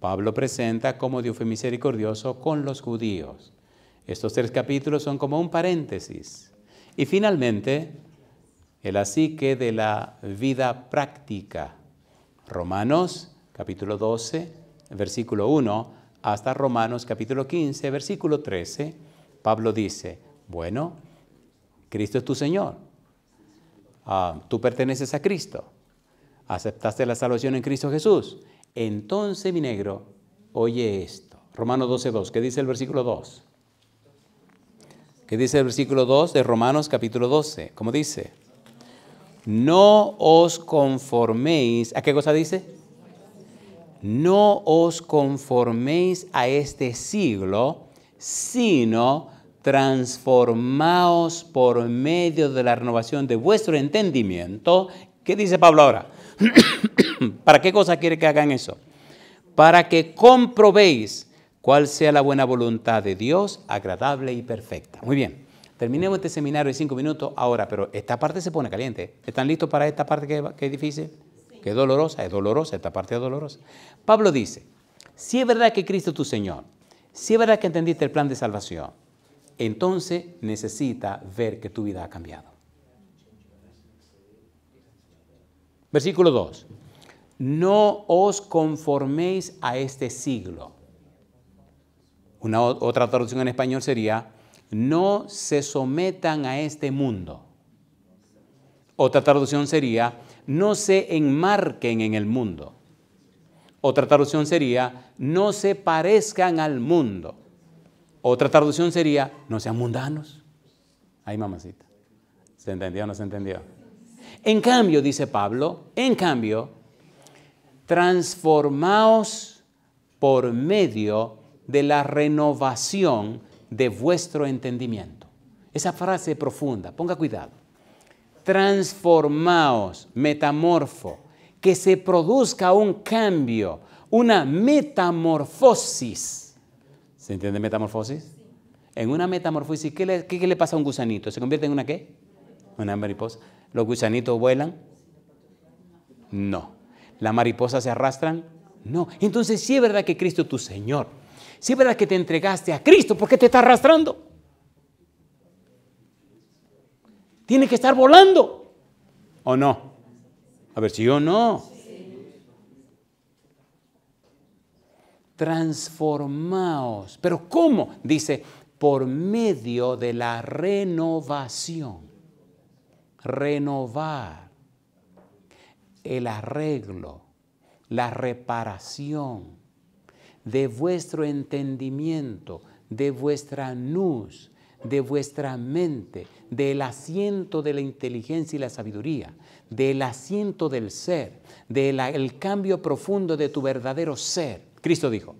Pablo presenta cómo Dios fue misericordioso con los judíos. Estos tres capítulos son como un paréntesis. Y finalmente, el asique de la vida práctica. Romanos capítulo 12, versículo 1, hasta Romanos capítulo 15, versículo 13, Pablo dice, bueno, Cristo es tu Señor, ah, tú perteneces a Cristo, aceptaste la salvación en Cristo Jesús, entonces mi negro, oye esto. Romanos 12, 2, ¿qué dice el versículo 2? ¿Qué dice el versículo 2 de Romanos capítulo 12? ¿Cómo dice? No os conforméis, ¿a qué cosa dice? no os conforméis a este siglo, sino transformaos por medio de la renovación de vuestro entendimiento. ¿Qué dice Pablo ahora? ¿Para qué cosa quiere que hagan eso? Para que comprobéis cuál sea la buena voluntad de Dios, agradable y perfecta. Muy bien, terminemos este seminario de cinco minutos ahora, pero esta parte se pone caliente. ¿Están listos para esta parte que, es difícil? que es dolorosa, es dolorosa, esta parte es dolorosa. Pablo dice, si es verdad que Cristo es tu Señor, si es verdad que entendiste el plan de salvación, entonces necesita ver que tu vida ha cambiado. Versículo 2. No os conforméis a este siglo. Una otra traducción en español sería, no se sometan a este mundo. Otra traducción sería, no se enmarquen en el mundo. Otra traducción sería, no se parezcan al mundo. Otra traducción sería, no sean mundanos. Ahí, mamacita. ¿Se entendió o no se entendió? En cambio, dice Pablo, en cambio, transformaos por medio de la renovación de vuestro entendimiento. Esa frase profunda, ponga cuidado transformaos, metamorfo, que se produzca un cambio, una metamorfosis. ¿Se entiende metamorfosis? En una metamorfosis, ¿qué le, le, pasa a un gusanito? ¿Se convierte en una qué? Una mariposa. ¿Los gusanitos vuelan? No. ¿Las mariposas se arrastran? No. Entonces si es verdad que Cristo es tu Señor. si es verdad que te entregaste a Cristo ¿Por qué te está arrastrando. tiene que estar volando. ¿O no? A ver, si yo o no. Transformaos. ¿Pero cómo? Dice, por medio de la renovación. Renovar. El arreglo. La reparación de vuestro entendimiento, de vuestra luz, de vuestra mente, del asiento de la inteligencia y la sabiduría, del asiento del ser, del cambio profundo de tu verdadero ser. Cristo dijo,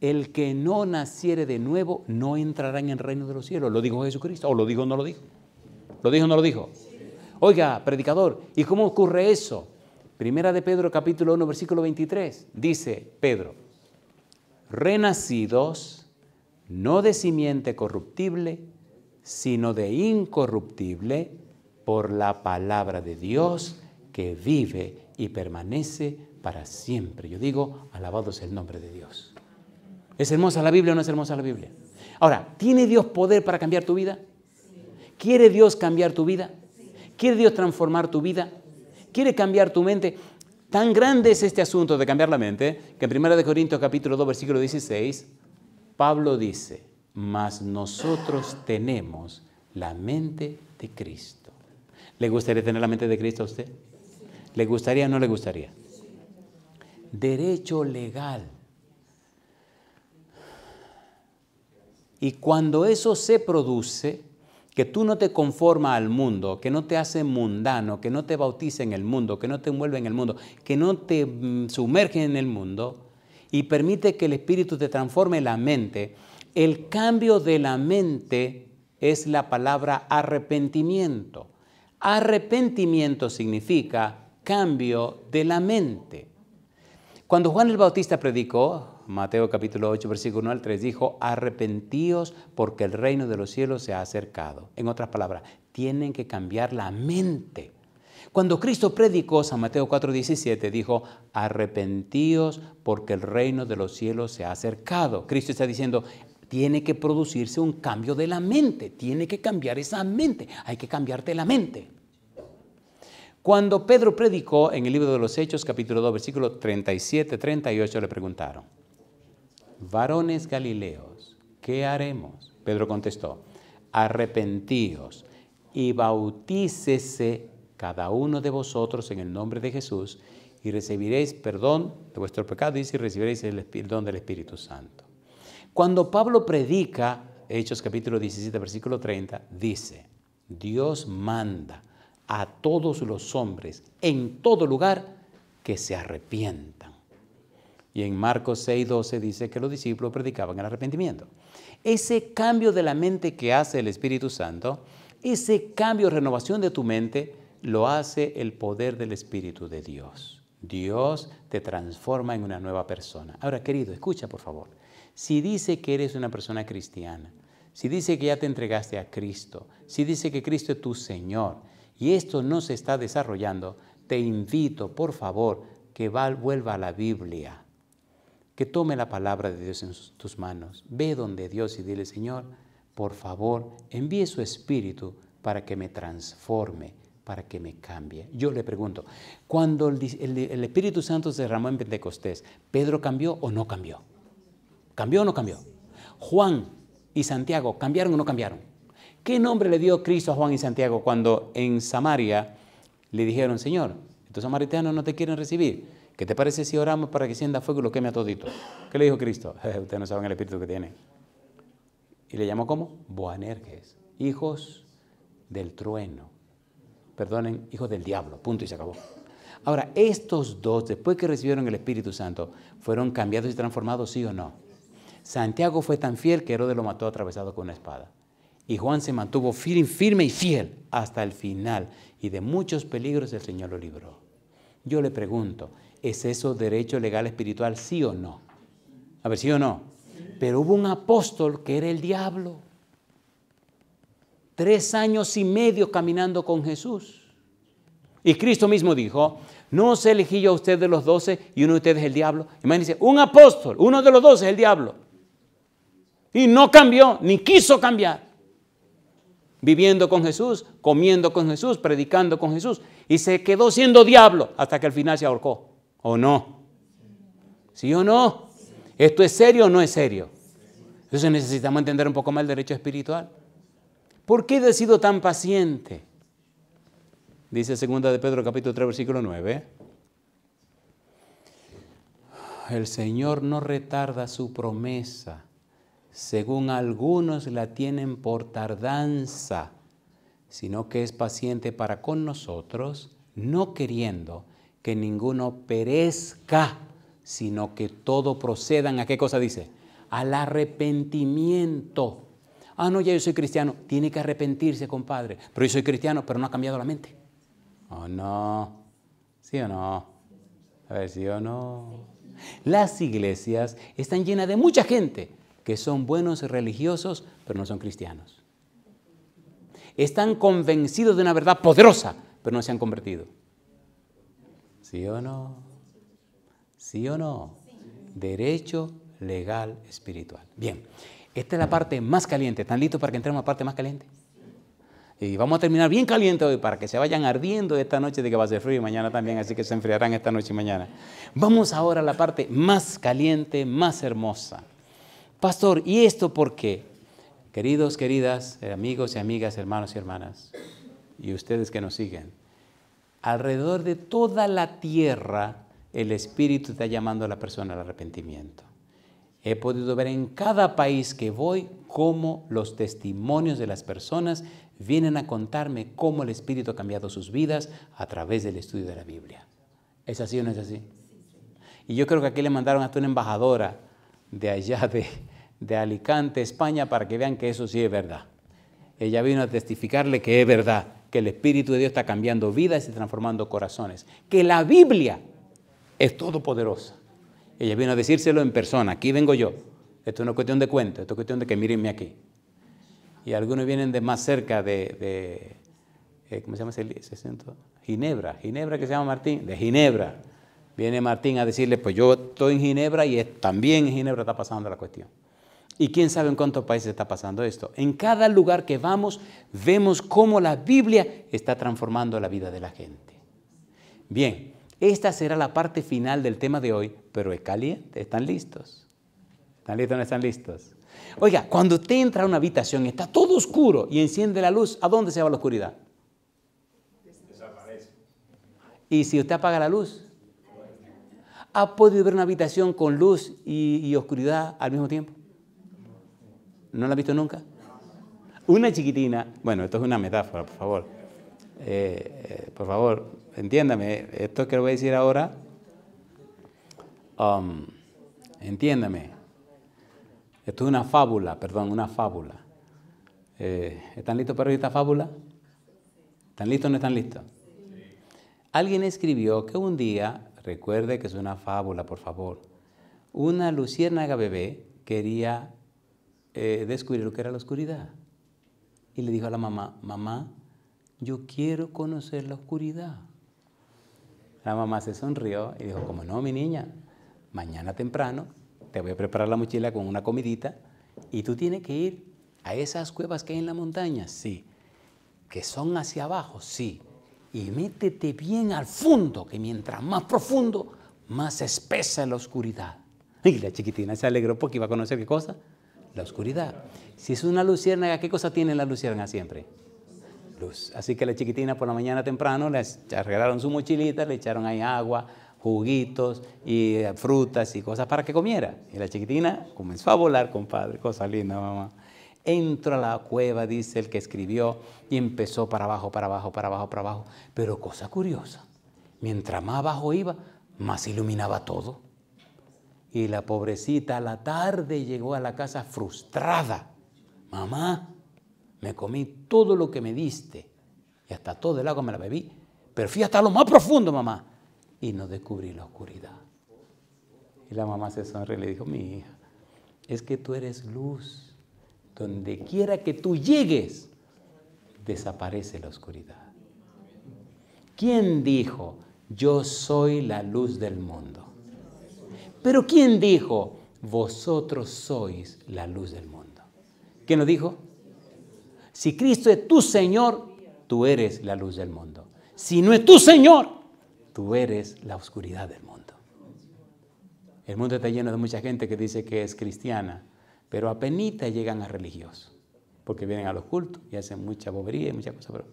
el que no naciere de nuevo no entrará en el reino de los cielos. Lo dijo Jesucristo, o lo dijo o no lo dijo. ¿Lo dijo o no lo dijo? Oiga, predicador, ¿y cómo ocurre eso? Primera de Pedro capítulo 1 versículo 23 dice Pedro, renacidos no de simiente corruptible, sino de incorruptible por la palabra de Dios que vive y permanece para siempre. Yo digo, alabado es el nombre de Dios. ¿Es hermosa la Biblia o no es hermosa la Biblia? Ahora, ¿tiene Dios poder para cambiar tu vida? ¿Quiere Dios cambiar tu vida? ¿Quiere Dios transformar tu vida? ¿Quiere cambiar tu mente? Tan grande es este asunto de cambiar la mente que en 1 Corintios capítulo 2 versículo 16, Pablo dice, mas nosotros tenemos la mente de Cristo. ¿Le gustaría tener la mente de Cristo a usted? ¿Le gustaría o no le gustaría? Derecho legal. Y cuando eso se produce, que tú no te conformas al mundo, que no te hace mundano, que no te bautiza en el mundo, que no te envuelve en el mundo, que no te mm, sumerge en el mundo, y permite que el Espíritu te transforme la mente, el cambio de la mente es la palabra arrepentimiento. Arrepentimiento significa cambio de la mente. Cuando Juan el Bautista predicó, Mateo capítulo 8, versículo 1 al 3, dijo, arrepentíos porque el reino de los cielos se ha acercado. En otras palabras, tienen que cambiar la mente. Cuando Cristo predicó, San Mateo 4, 17, dijo, arrepentíos porque el reino de los cielos se ha acercado. Cristo está diciendo, tiene que producirse un cambio de la mente, tiene que cambiar esa mente, hay que cambiarte la mente. Cuando Pedro predicó en el libro de los Hechos, capítulo 2, versículo 37, 38, le preguntaron, varones galileos, ¿qué haremos? Pedro contestó, arrepentíos y bautícese cada uno de vosotros en el nombre de Jesús y recibiréis perdón de vuestro pecado, y recibiréis el perdón del Espíritu Santo. Cuando Pablo predica, Hechos capítulo 17, versículo 30, dice, Dios manda a todos los hombres en todo lugar que se arrepientan. Y en Marcos 6, 12 dice que los discípulos predicaban el arrepentimiento. Ese cambio de la mente que hace el Espíritu Santo, ese cambio, renovación de tu mente, lo hace el poder del Espíritu de Dios. Dios te transforma en una nueva persona. Ahora, querido, escucha por favor si dice que eres una persona cristiana, si dice que ya te entregaste a Cristo, si dice que Cristo es tu Señor y esto no se está desarrollando, te invito, por favor, que vuelva a la Biblia, que tome la palabra de Dios en tus manos, ve donde Dios y dile, Señor, por favor, envíe su espíritu para que me transforme, para que me cambie. Yo le pregunto, cuando el, Espíritu Santo se derramó en Pentecostés, ¿Pedro cambió o no cambió? ¿Cambió o no cambió? Juan y Santiago, ¿cambiaron o no cambiaron? ¿Qué nombre le dio Cristo a Juan y Santiago cuando en Samaria le dijeron, Señor, estos samaritanos no te quieren recibir? ¿Qué te parece si oramos para que sienda fuego y lo queme a todito? ¿Qué le dijo Cristo? Ustedes no saben el espíritu que tiene. Y le llamó como Boanerges, hijos del trueno. Perdonen, hijos del diablo. Punto y se acabó. Ahora, estos dos, después que recibieron el Espíritu Santo, ¿fueron cambiados y transformados, sí o no? Santiago fue tan fiel que Herodes lo mató atravesado con una espada. Y Juan se mantuvo firme y fiel hasta el final. Y de muchos peligros el Señor lo libró. Yo le pregunto, ¿es eso derecho legal espiritual sí o no? A ver, sí o no. Pero hubo un apóstol que era el diablo. Tres años y medio caminando con Jesús. Y Cristo mismo dijo, no se elegí yo a usted de los doce y uno de ustedes es el diablo. Imagínense, un apóstol, uno de los doce es el diablo. Y no cambió, ni quiso cambiar. Viviendo con Jesús, comiendo con Jesús, predicando con Jesús. Y se quedó siendo diablo hasta que al final se ahorcó. ¿O no? ¿Sí o no? ¿Esto es serio o no es serio? Entonces necesitamos entender un poco más el derecho espiritual. ¿Por qué he sido tan paciente? Dice 2 de Pedro capítulo 3 versículo 9. El Señor no retarda su promesa según algunos la tienen por tardanza, sino que es paciente para con nosotros, no queriendo que ninguno perezca, sino que todo procedan a qué cosa dice? Al arrepentimiento. Ah, no, ya yo soy cristiano. Tiene que arrepentirse, compadre. Pero yo soy cristiano, pero no ha cambiado la mente. Oh, no. ¿Sí o no? A ver, ¿sí o no? Las iglesias están llenas de mucha gente que son buenos religiosos, pero no son cristianos. Están convencidos de una verdad poderosa, pero no se han convertido. ¿Sí o no? ¿Sí o no? Derecho legal espiritual. Bien, esta es la parte más caliente. ¿Están listos para que entremos a la parte más caliente? Y vamos a terminar bien caliente hoy para que se vayan ardiendo esta noche de que va a ser frío y mañana también, así que se enfriarán esta noche y mañana. Vamos ahora a la parte más caliente, más hermosa. Pastor, ¿y esto por qué? Queridos, queridas, eh, amigos y amigas, hermanos y hermanas, y ustedes que nos siguen, alrededor de toda la tierra el Espíritu está llamando a la persona al arrepentimiento. He podido ver en cada país que voy cómo los testimonios de las personas vienen a contarme cómo el Espíritu ha cambiado sus vidas a través del estudio de la Biblia. ¿Es así o no es así? Y yo creo que aquí le mandaron hasta una embajadora de allá de, de Alicante, España, para que vean que eso sí es verdad. Ella vino a testificarle que es verdad, que el Espíritu de Dios está cambiando vidas y transformando corazones, que la Biblia es todopoderosa. Ella vino a decírselo en persona, aquí vengo yo. Esto no es cuestión de cuento, esto es cuestión de que mírenme aquí. Y algunos vienen de más cerca de, de eh, ¿cómo se llama ese, centro? Ginebra, Ginebra que se llama Martín, de Ginebra. Viene Martín a decirle, pues yo estoy en Ginebra y también en Ginebra está pasando la cuestión. Y quién sabe en cuántos países está pasando esto. En cada lugar que vamos, vemos cómo la Biblia está transformando la vida de la gente. Bien, esta será la parte final del tema de hoy, pero es caliente. ¿Están listos? ¿Están listos o no están listos? Oiga, cuando usted entra a una habitación, está todo oscuro y enciende la luz, ¿a dónde se va la oscuridad? Desaparece. Y si usted apaga la luz, ¿ha podido ver una habitación con luz y oscuridad al mismo tiempo? ¿No la has visto nunca? Una chiquitina, bueno, esto es una metáfora, por favor. Eh, eh, por favor, entiéndame, esto que le voy a decir ahora, um, entiéndame, esto es una fábula, perdón, una fábula. Eh, ¿Están listos para esta fábula? ¿Están listos o no están listos? Alguien escribió que un día, recuerde que es una fábula, por favor, una luciérnaga bebé quería eh, descubrir lo que era la oscuridad. Y le dijo a la mamá, mamá, yo quiero conocer la oscuridad. La mamá se sonrió y dijo, como no, mi niña, mañana temprano te voy a preparar la mochila con una comidita y tú tienes que ir a esas cuevas que hay en la montaña, sí, que son hacia abajo, sí, y métete bien al fondo, que mientras más profundo, más espesa es la oscuridad. Y la chiquitina se alegró porque iba a conocer qué cosa, la oscuridad. Si es una luciérnaga, ¿qué cosa tiene la luciérnaga siempre? Luz. Así que la chiquitina por la mañana temprano le arreglaron su mochilita, le echaron ahí agua, juguitos y eh, frutas y cosas para que comiera. Y la chiquitina comenzó a volar, compadre. Cosa linda, mamá. Entró a la cueva, dice el que escribió, y empezó para abajo, para abajo, para abajo, para abajo. Pero cosa curiosa, mientras más abajo iba, más iluminaba todo. Y la pobrecita a la tarde llegó a la casa frustrada. Mamá, me comí todo lo que me diste. Y hasta todo el agua me la bebí. Pero fui hasta lo más profundo, mamá. Y no descubrí la oscuridad. Y la mamá se sonrió y le dijo, mi hija, es que tú eres luz. Donde quiera que tú llegues, desaparece la oscuridad. ¿Quién dijo, yo soy la luz del mundo? Pero ¿quién dijo? Vosotros sois la luz del mundo. ¿Quién lo dijo? Si Cristo es tu Señor, tú eres la luz del mundo. Si no es tu Señor, tú eres la oscuridad del mundo. El mundo está lleno de mucha gente que dice que es cristiana, pero apenas llegan a religiosos, porque vienen a los cultos y hacen mucha bobería y muchas cosas, pero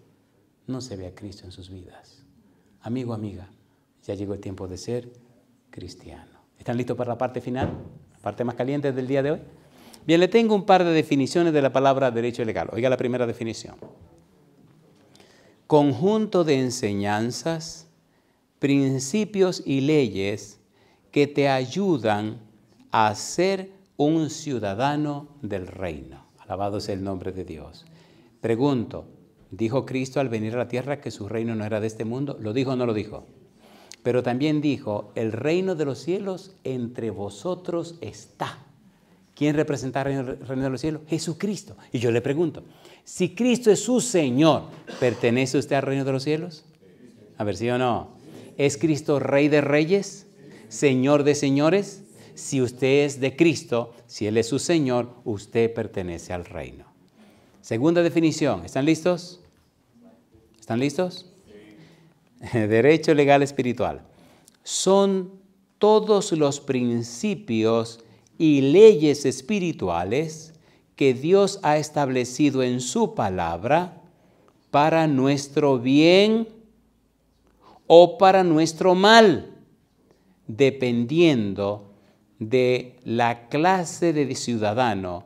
no se ve a Cristo en sus vidas. Amigo, amiga, ya llegó el tiempo de ser cristiano. ¿Están listos para la parte final? La parte más caliente del día de hoy. Bien, le tengo un par de definiciones de la palabra derecho legal. Oiga la primera definición. Conjunto de enseñanzas, principios y leyes que te ayudan a ser un ciudadano del reino. Alabado sea el nombre de Dios. Pregunto, ¿dijo Cristo al venir a la tierra que su reino no era de este mundo? ¿Lo dijo o no lo dijo? Pero también dijo, el reino de los cielos entre vosotros está. ¿Quién representa el reino de los cielos? Jesucristo. Y yo le pregunto, si Cristo es su Señor, ¿pertenece usted al reino de los cielos? A ver, sí o no. ¿Es Cristo Rey de Reyes? ¿Señor de Señores? Si usted es de Cristo, si Él es su Señor, usted pertenece al reino. Segunda definición, ¿están listos? ¿Están listos? derecho legal espiritual, son todos los principios y leyes espirituales que Dios ha establecido en su palabra para nuestro bien o para nuestro mal, dependiendo de la clase de ciudadano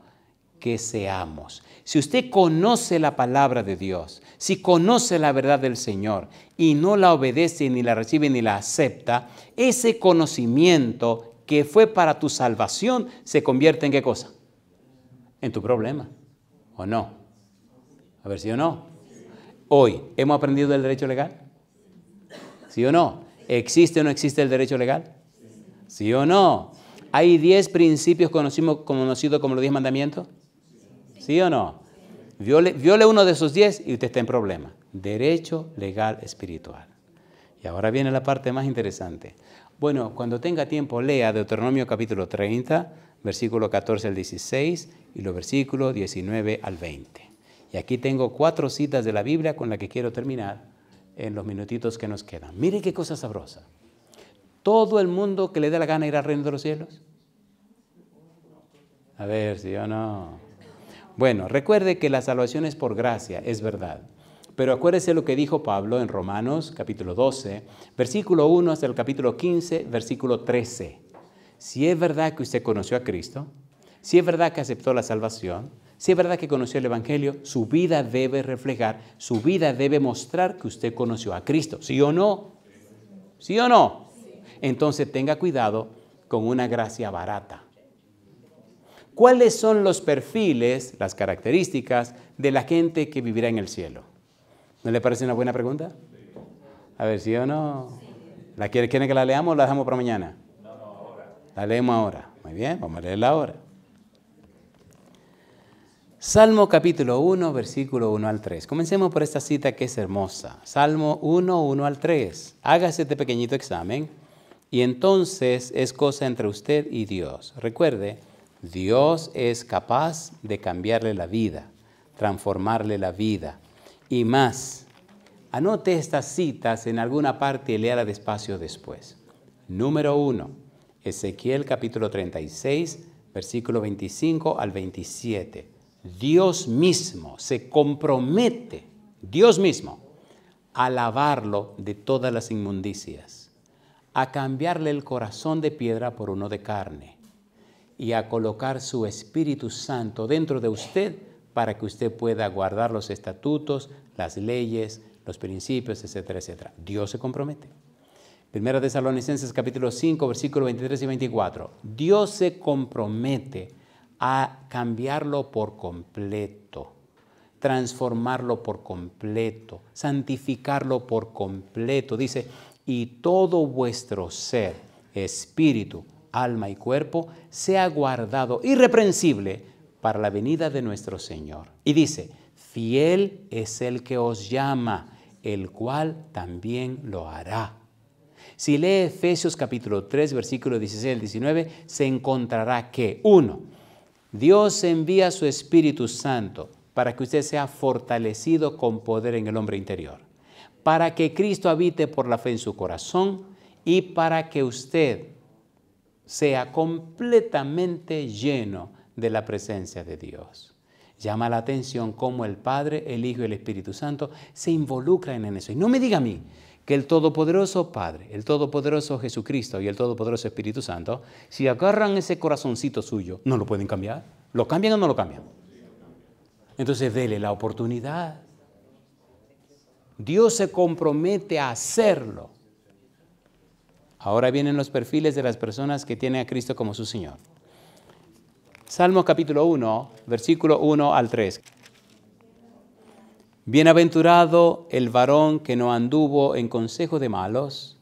que seamos. Si usted conoce la palabra de Dios, si conoce la verdad del Señor y no la obedece, ni la recibe, ni la acepta, ese conocimiento que fue para tu salvación se convierte en qué cosa? En tu problema. ¿O no? A ver si ¿sí o no. Hoy, ¿hemos aprendido del derecho legal? ¿Sí o no? ¿Existe o no existe el derecho legal? ¿Sí o no? ¿Hay diez principios conocidos como los diez mandamientos? ¿Sí o no? Viole, uno de esos diez y usted está en problema. Derecho legal espiritual. Y ahora viene la parte más interesante. Bueno, cuando tenga tiempo, lea Deuteronomio capítulo 30, versículo 14 al 16 y los versículos 19 al 20. Y aquí tengo cuatro citas de la Biblia con las que quiero terminar en los minutitos que nos quedan. Mire qué cosa sabrosa. Todo el mundo que le dé la gana ir al reino de los cielos. A ver, ¿sí o no. Bueno, recuerde que la salvación es por gracia, es verdad. Pero acuérdese lo que dijo Pablo en Romanos capítulo 12, versículo 1 hasta el capítulo 15, versículo 13. Si es verdad que usted conoció a Cristo, si es verdad que aceptó la salvación, si es verdad que conoció el Evangelio, su vida debe reflejar, su vida debe mostrar que usted conoció a Cristo, ¿sí o no? ¿Sí o no? Entonces tenga cuidado con una gracia barata. ¿Cuáles son los perfiles, las características de la gente que vivirá en el cielo? ¿No le parece una buena pregunta? A ver, si o no? ¿La quieren, que la leamos o la dejamos para mañana? No, no, ahora. La leemos ahora. Muy bien, vamos a leerla ahora. Salmo capítulo 1, versículo 1 al 3. Comencemos por esta cita que es hermosa. Salmo 1, 1 al 3. Hágase este pequeñito examen y entonces es cosa entre usted y Dios. Recuerde, Dios es capaz de cambiarle la vida, transformarle la vida y más. Anote estas citas en alguna parte y léala despacio después. Número uno, Ezequiel capítulo 36, versículo 25 al 27. Dios mismo se compromete, Dios mismo, a lavarlo de todas las inmundicias, a cambiarle el corazón de piedra por uno de carne y a colocar su Espíritu Santo dentro de usted para que usted pueda guardar los estatutos, las leyes, los principios, etcétera, etcétera. Dios se compromete. Primera de Salonicenses capítulo 5, versículos 23 y 24. Dios se compromete a cambiarlo por completo, transformarlo por completo, santificarlo por completo. Dice, y todo vuestro ser, espíritu, alma y cuerpo, sea guardado irreprensible para la venida de nuestro Señor. Y dice, fiel es el que os llama, el cual también lo hará. Si lee Efesios capítulo 3, versículo 16 al 19, se encontrará que, uno, Dios envía su Espíritu Santo para que usted sea fortalecido con poder en el hombre interior, para que Cristo habite por la fe en su corazón y para que usted sea completamente lleno de la presencia de Dios. Llama la atención cómo el Padre, el Hijo y el Espíritu Santo se involucran en eso. Y no me diga a mí que el Todopoderoso Padre, el Todopoderoso Jesucristo y el Todopoderoso Espíritu Santo, si agarran ese corazoncito suyo, no lo pueden cambiar. ¿Lo cambian o no lo cambian? Entonces dele la oportunidad. Dios se compromete a hacerlo. Ahora vienen los perfiles de las personas que tienen a Cristo como su Señor. Salmo capítulo 1, versículo 1 al 3. Bienaventurado el varón que no anduvo en consejo de malos,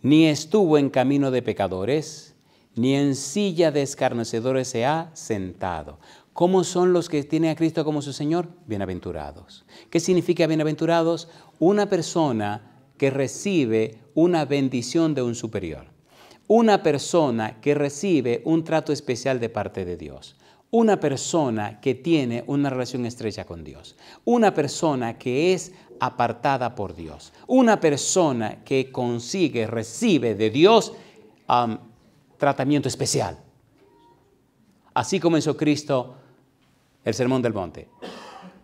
ni estuvo en camino de pecadores, ni en silla de escarnecedores se ha sentado. ¿Cómo son los que tienen a Cristo como su Señor? Bienaventurados. ¿Qué significa bienaventurados? Una persona que recibe una bendición de un superior, una persona que recibe un trato especial de parte de Dios, una persona que tiene una relación estrecha con Dios, una persona que es apartada por Dios, una persona que consigue, recibe de Dios tratamiento especial. Así comenzó Cristo el Sermón del Monte.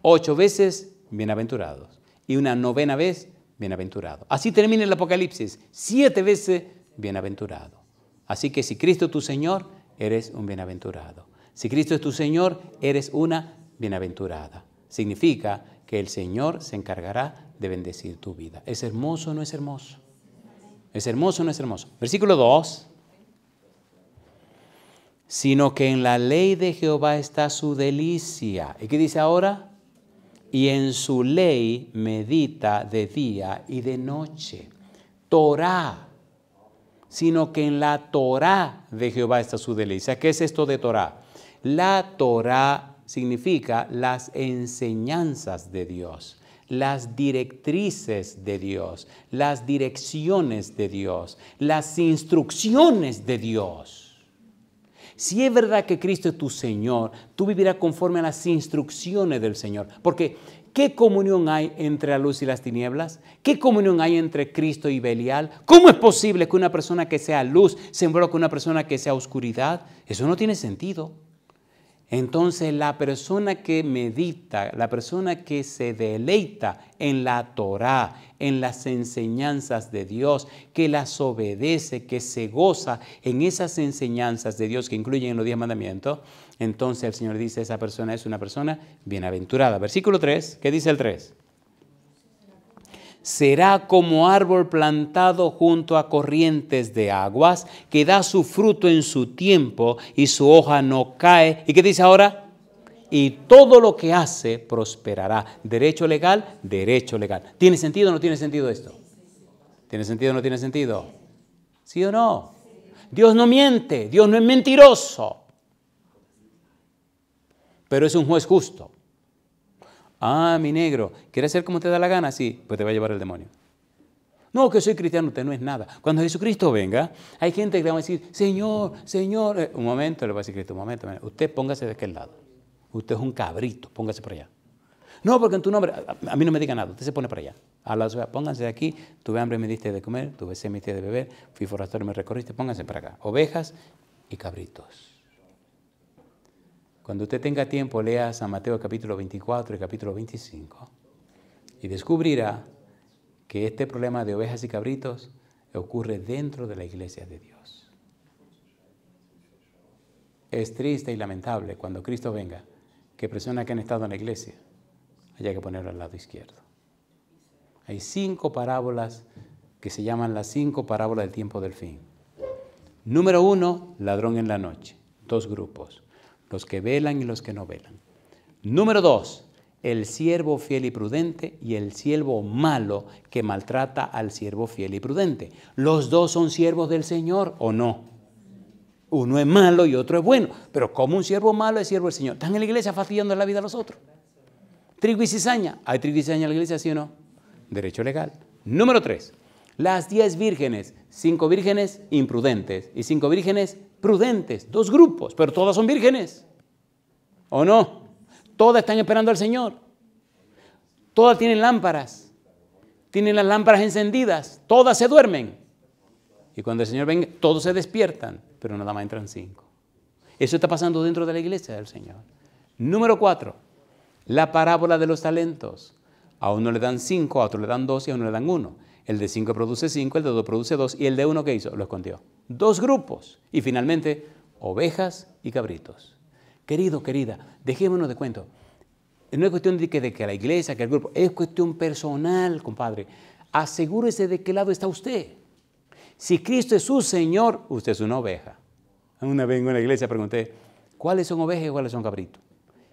Ocho veces bienaventurados y una novena vez bienaventurado. Así termina el Apocalipsis, siete veces bienaventurado. Así que si Cristo es tu Señor, eres un bienaventurado. Si Cristo es tu Señor, eres una bienaventurada. Significa que el Señor se encargará de bendecir tu vida. ¿Es hermoso o no es hermoso? ¿Es hermoso o no es hermoso? Versículo 2. Sino que en la ley de Jehová está su delicia. ¿Y qué dice ahora? y en su ley medita de día y de noche. Torah, sino que en la Torah de Jehová está su delicia. ¿Qué es esto de Torah? La Torah significa las enseñanzas de Dios, las directrices de Dios, las direcciones de Dios, las instrucciones de Dios. Si es verdad que Cristo es tu Señor, tú vivirás conforme a las instrucciones del Señor. Porque, ¿qué comunión hay entre la luz y las tinieblas? ¿Qué comunión hay entre Cristo y Belial? ¿Cómo es posible que una persona que sea luz se envuelva con una persona que sea oscuridad? Eso no tiene sentido. Entonces la persona que medita, la persona que se deleita en la Torá, en las enseñanzas de Dios, que las obedece, que se goza en esas enseñanzas de Dios que incluyen los diez mandamientos, entonces el Señor dice, esa persona es una persona bienaventurada. Versículo 3, ¿qué dice el 3? será como árbol plantado junto a corrientes de aguas, que da su fruto en su tiempo y su hoja no cae. ¿Y qué dice ahora? Y todo lo que hace prosperará. Derecho legal, derecho legal. ¿Tiene sentido o no tiene sentido esto? ¿Tiene sentido o no tiene sentido? ¿Sí o no? Dios no miente, Dios no es mentiroso, pero es un juez justo. Ah, mi negro, ¿quieres ser como te da la gana? Sí, pues te va a llevar el demonio. No, que soy cristiano, usted no es nada. Cuando Jesucristo venga, hay gente que le va a decir, Señor, Señor. Eh, un momento, le va a decir Cristo, un momento, usted póngase de aquel lado. Usted es un cabrito, póngase por allá. No, porque en tu nombre, a, mí no me diga nada, usted se pone para allá. A la pónganse de aquí, tuve hambre, me diste de comer, tuve sed, me diste de beber, fui forastero, me recorriste, pónganse para acá. Ovejas y cabritos. Cuando usted tenga tiempo, lea San Mateo capítulo 24 y capítulo 25 y descubrirá que este problema de ovejas y cabritos ocurre dentro de la iglesia de Dios. Es triste y lamentable cuando Cristo venga que personas que han estado en la iglesia haya que ponerlo al lado izquierdo. Hay cinco parábolas que se llaman las cinco parábolas del tiempo del fin. Número uno, ladrón en la noche, dos grupos los que velan y los que no velan. Número dos, el siervo fiel y prudente y el siervo malo que maltrata al siervo fiel y prudente. Los dos son siervos del Señor o no. Uno es malo y otro es bueno. Pero como un siervo malo es siervo del Señor? Están en la iglesia fastidiando la vida a los otros. Trigo y cizaña. ¿Hay trigo y cizaña en la iglesia, sí o no? Derecho legal. Número tres, las diez vírgenes cinco vírgenes imprudentes y cinco vírgenes prudentes, dos grupos, pero todas son vírgenes. ¿O no? Todas están esperando al Señor. Todas tienen lámparas. Tienen las lámparas encendidas. Todas se duermen. Y cuando el Señor venga, todos se despiertan, pero nada más entran cinco. Eso está pasando dentro de la iglesia del Señor. Número cuatro, la parábola de los talentos. A uno le dan cinco, a otro le dan dos y a uno le dan uno. El de 5 produce 5, el de 2 produce 2 y el de 1 ¿qué hizo? Lo escondió. Dos grupos. Y finalmente, ovejas y cabritos. Querido, querida, dejémonos de cuento. No es cuestión de que, la iglesia, que el grupo, es cuestión personal, compadre. Asegúrese de qué lado está usted. Si Cristo es su Señor, usted es una oveja. Una vez en una iglesia pregunté, ¿cuáles son ovejas y cuáles son cabritos?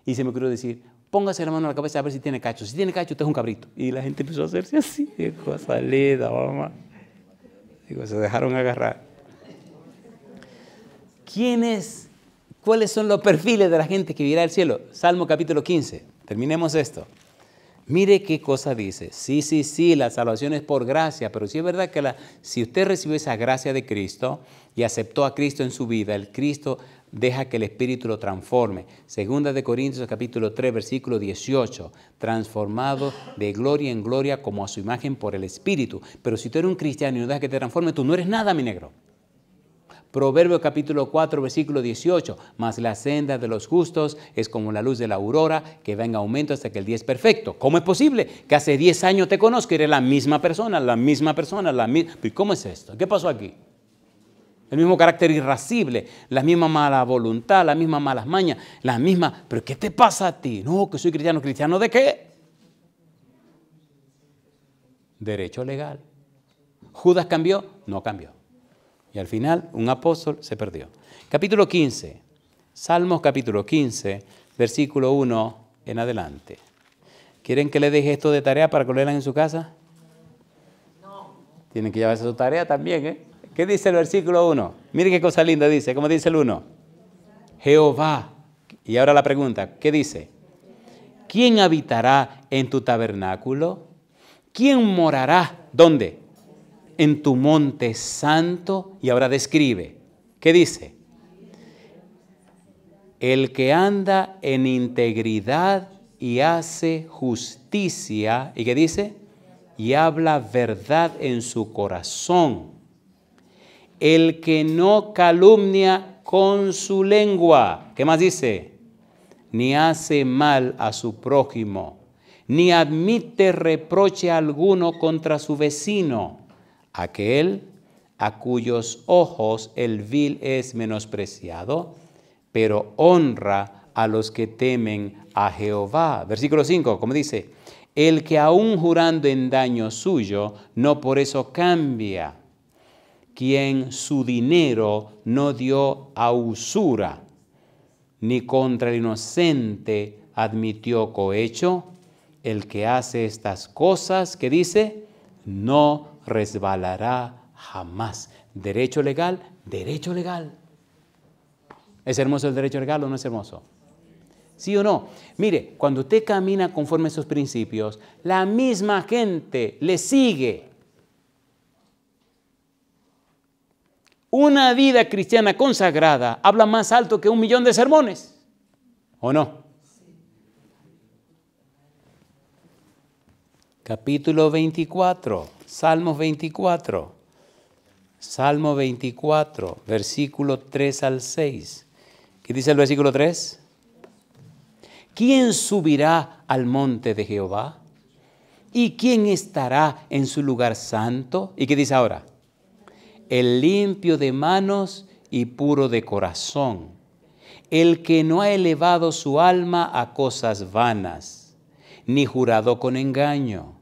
Y se me ocurrió decir, Póngase la mano en la cabeza a ver si tiene cacho. Si tiene cacho, usted es un cabrito. Y la gente empezó a hacerse así. dijo, salida, mamá. Digo, se dejaron agarrar. ¿Quién ¿Cuáles son los perfiles de la gente que vivirá el cielo? Salmo capítulo 15. Terminemos esto. Mire qué cosa dice. Sí, sí, sí, la salvación es por gracia, pero sí es verdad que si usted recibió esa gracia de Cristo y aceptó a Cristo en su vida, el Cristo deja que el Espíritu lo transforme. Segunda de Corintios capítulo 3, versículo 18, transformado de gloria en gloria como a su imagen por el Espíritu. Pero si tú eres un cristiano y no dejas que te transforme, tú no eres nada, mi negro. Proverbio capítulo 4, versículo 18, mas la senda de los justos es como la luz de la aurora que va en aumento hasta que el día es perfecto. ¿Cómo es posible que hace 10 años te conozco y eres la misma persona, la misma persona, la misma... ¿Cómo es esto? ¿Qué pasó aquí? el mismo carácter irascible, la misma mala voluntad, las mismas malas mañas, las mismas, pero ¿qué te pasa a ti? No, que soy cristiano, cristiano de qué? Derecho legal. ¿Judas cambió? No cambió. Y al final un apóstol se perdió. Capítulo 15, Salmos capítulo 15, versículo 1 en adelante. ¿Quieren que le deje esto de tarea para que lo lean en su casa? No. Tienen que llevarse su tarea también, ¿eh? ¿Qué dice el versículo 1? Mire qué cosa linda dice. ¿Cómo dice el 1? Jehová. Y ahora la pregunta, ¿qué dice? ¿Quién habitará en tu tabernáculo? ¿Quién morará? ¿Dónde? En tu monte santo. Y ahora describe. ¿Qué dice? El que anda en integridad y hace justicia. ¿Y qué dice? Y habla verdad en su corazón el que no calumnia con su lengua. ¿Qué más dice? Ni hace mal a su prójimo, ni admite reproche alguno contra su vecino, aquel a cuyos ojos el vil es menospreciado, pero honra a los que temen a Jehová. Versículo 5, como dice, el que aún jurando en daño suyo, no por eso cambia quien su dinero no dio a usura, ni contra el inocente admitió cohecho, el que hace estas cosas, que dice, no resbalará jamás. Derecho legal, derecho legal. ¿Es hermoso el derecho legal o no es hermoso? ¿Sí o no? Mire, cuando usted camina conforme a esos principios, la misma gente le sigue. Una vida cristiana consagrada habla más alto que un millón de sermones, ¿o no? Capítulo 24, Salmos 24, Salmo 24, versículo 3 al 6. ¿Qué dice el versículo 3? ¿Quién subirá al monte de Jehová? ¿Y quién estará en su lugar santo? ¿Y qué dice ahora? el limpio de manos y puro de corazón, el que no ha elevado su alma a cosas vanas, ni jurado con engaño.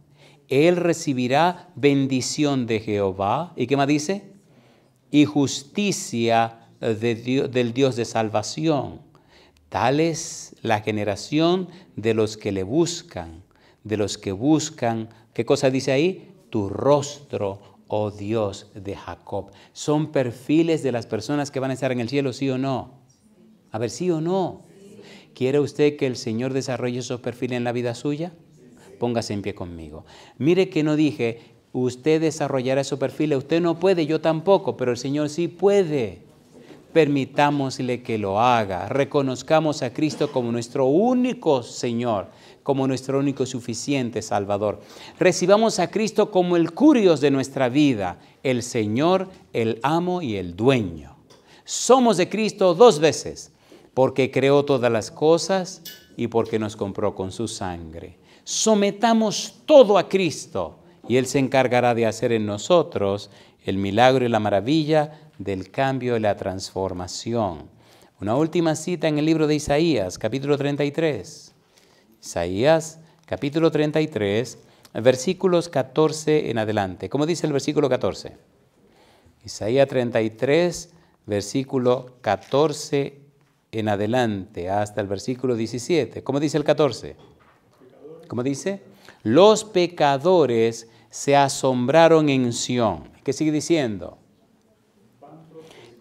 Él recibirá bendición de Jehová. ¿Y qué más dice? Y justicia del Dios de salvación. Tal es la generación de los que le buscan, de los que buscan, ¿qué cosa dice ahí? Tu rostro, oh Dios de Jacob. Son perfiles de las personas que van a estar en el cielo, sí o no. A ver, sí o no. ¿Quiere usted que el Señor desarrolle esos perfiles en la vida suya? Póngase en pie conmigo. Mire que no dije, usted desarrollará esos perfiles. Usted no puede, yo tampoco, pero el Señor sí puede. Permitámosle que lo haga. Reconozcamos a Cristo como nuestro único Señor como nuestro único y suficiente Salvador. Recibamos a Cristo como el curios de nuestra vida, el Señor, el amo y el dueño. Somos de Cristo dos veces, porque creó todas las cosas y porque nos compró con su sangre. Sometamos todo a Cristo y Él se encargará de hacer en nosotros el milagro y la maravilla del cambio y la transformación. Una última cita en el libro de Isaías, capítulo 33. Isaías capítulo 33, versículos 14 en adelante. ¿Cómo dice el versículo 14? Isaías 33, versículo 14 en adelante, hasta el versículo 17. ¿Cómo dice el 14? ¿Cómo dice? Los pecadores se asombraron en Sión. ¿Qué sigue diciendo?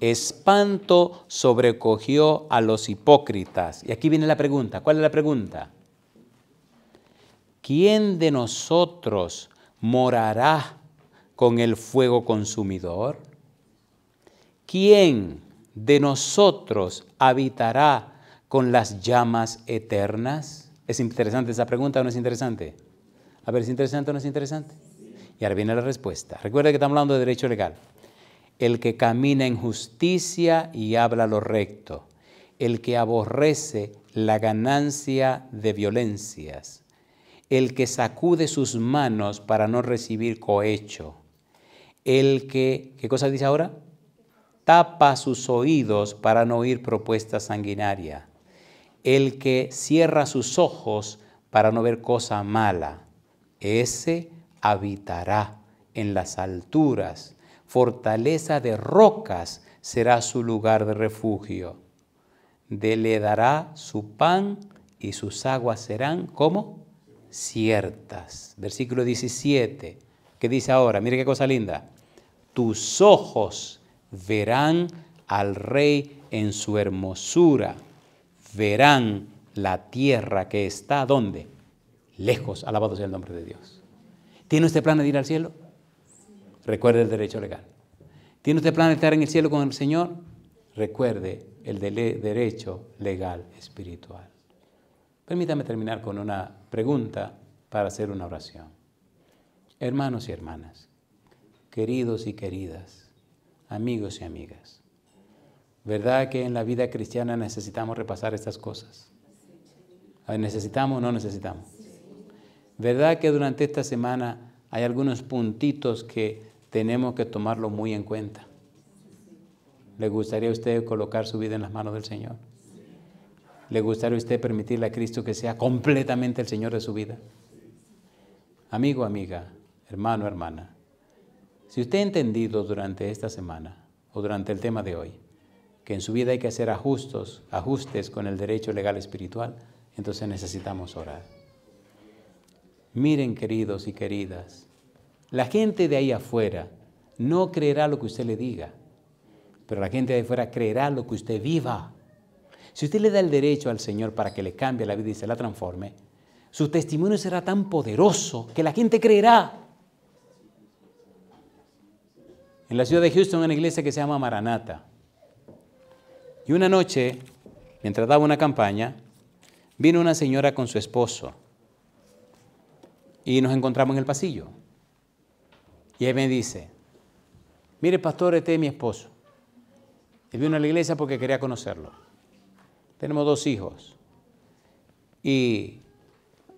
Espanto sobrecogió a los hipócritas. Y aquí viene la pregunta. ¿Cuál es la pregunta? ¿quién de nosotros morará con el fuego consumidor? ¿Quién de nosotros habitará con las llamas eternas? Es interesante esa pregunta, ¿no es interesante? A ver, ¿es interesante o no es interesante? Y ahora viene la respuesta. Recuerda que estamos hablando de derecho legal. El que camina en justicia y habla lo recto. El que aborrece la ganancia de violencias el que sacude sus manos para no recibir cohecho, el que, ¿qué cosa dice ahora? Tapa sus oídos para no oír propuesta sanguinaria, el que cierra sus ojos para no ver cosa mala, ese habitará en las alturas, fortaleza de rocas será su lugar de refugio. De le dará su pan y sus aguas serán como ciertas. Versículo 17, que dice ahora, mire qué cosa linda, tus ojos verán al rey en su hermosura, verán la tierra que está donde? Lejos, alabado sea el nombre de Dios. ¿Tiene usted plan de ir al cielo? Recuerde el derecho legal. ¿Tiene usted plan de estar en el cielo con el Señor? Recuerde el derecho legal espiritual. Permítame terminar con una pregunta para hacer una oración. Hermanos y hermanas, queridos y queridas, amigos y amigas, ¿verdad que en la vida cristiana necesitamos repasar estas cosas? ¿Necesitamos o no necesitamos? ¿Verdad que durante esta semana hay algunos puntitos que tenemos que tomarlo muy en cuenta? ¿Le gustaría a usted colocar su vida en las manos del Señor? ¿Le gustaría a usted permitirle a Cristo que sea completamente el Señor de su vida? Amigo, amiga, hermano, hermana, si usted ha entendido durante esta semana o durante el tema de hoy que en su vida hay que hacer ajustos, ajustes con el derecho legal espiritual, entonces necesitamos orar. Miren, queridos y queridas, la gente de ahí afuera no creerá lo que usted le diga, pero la gente de ahí afuera creerá lo que usted viva. Si usted le da el derecho al Señor para que le cambie la vida y se la transforme, su testimonio será tan poderoso que la gente creerá. En la ciudad de Houston hay una iglesia que se llama Maranata. Y una noche, mientras daba una campaña, vino una señora con su esposo y nos encontramos en el pasillo. Y él me dice, mire pastor, este es mi esposo. Él vino a la iglesia porque quería conocerlo. Tenemos dos hijos. Y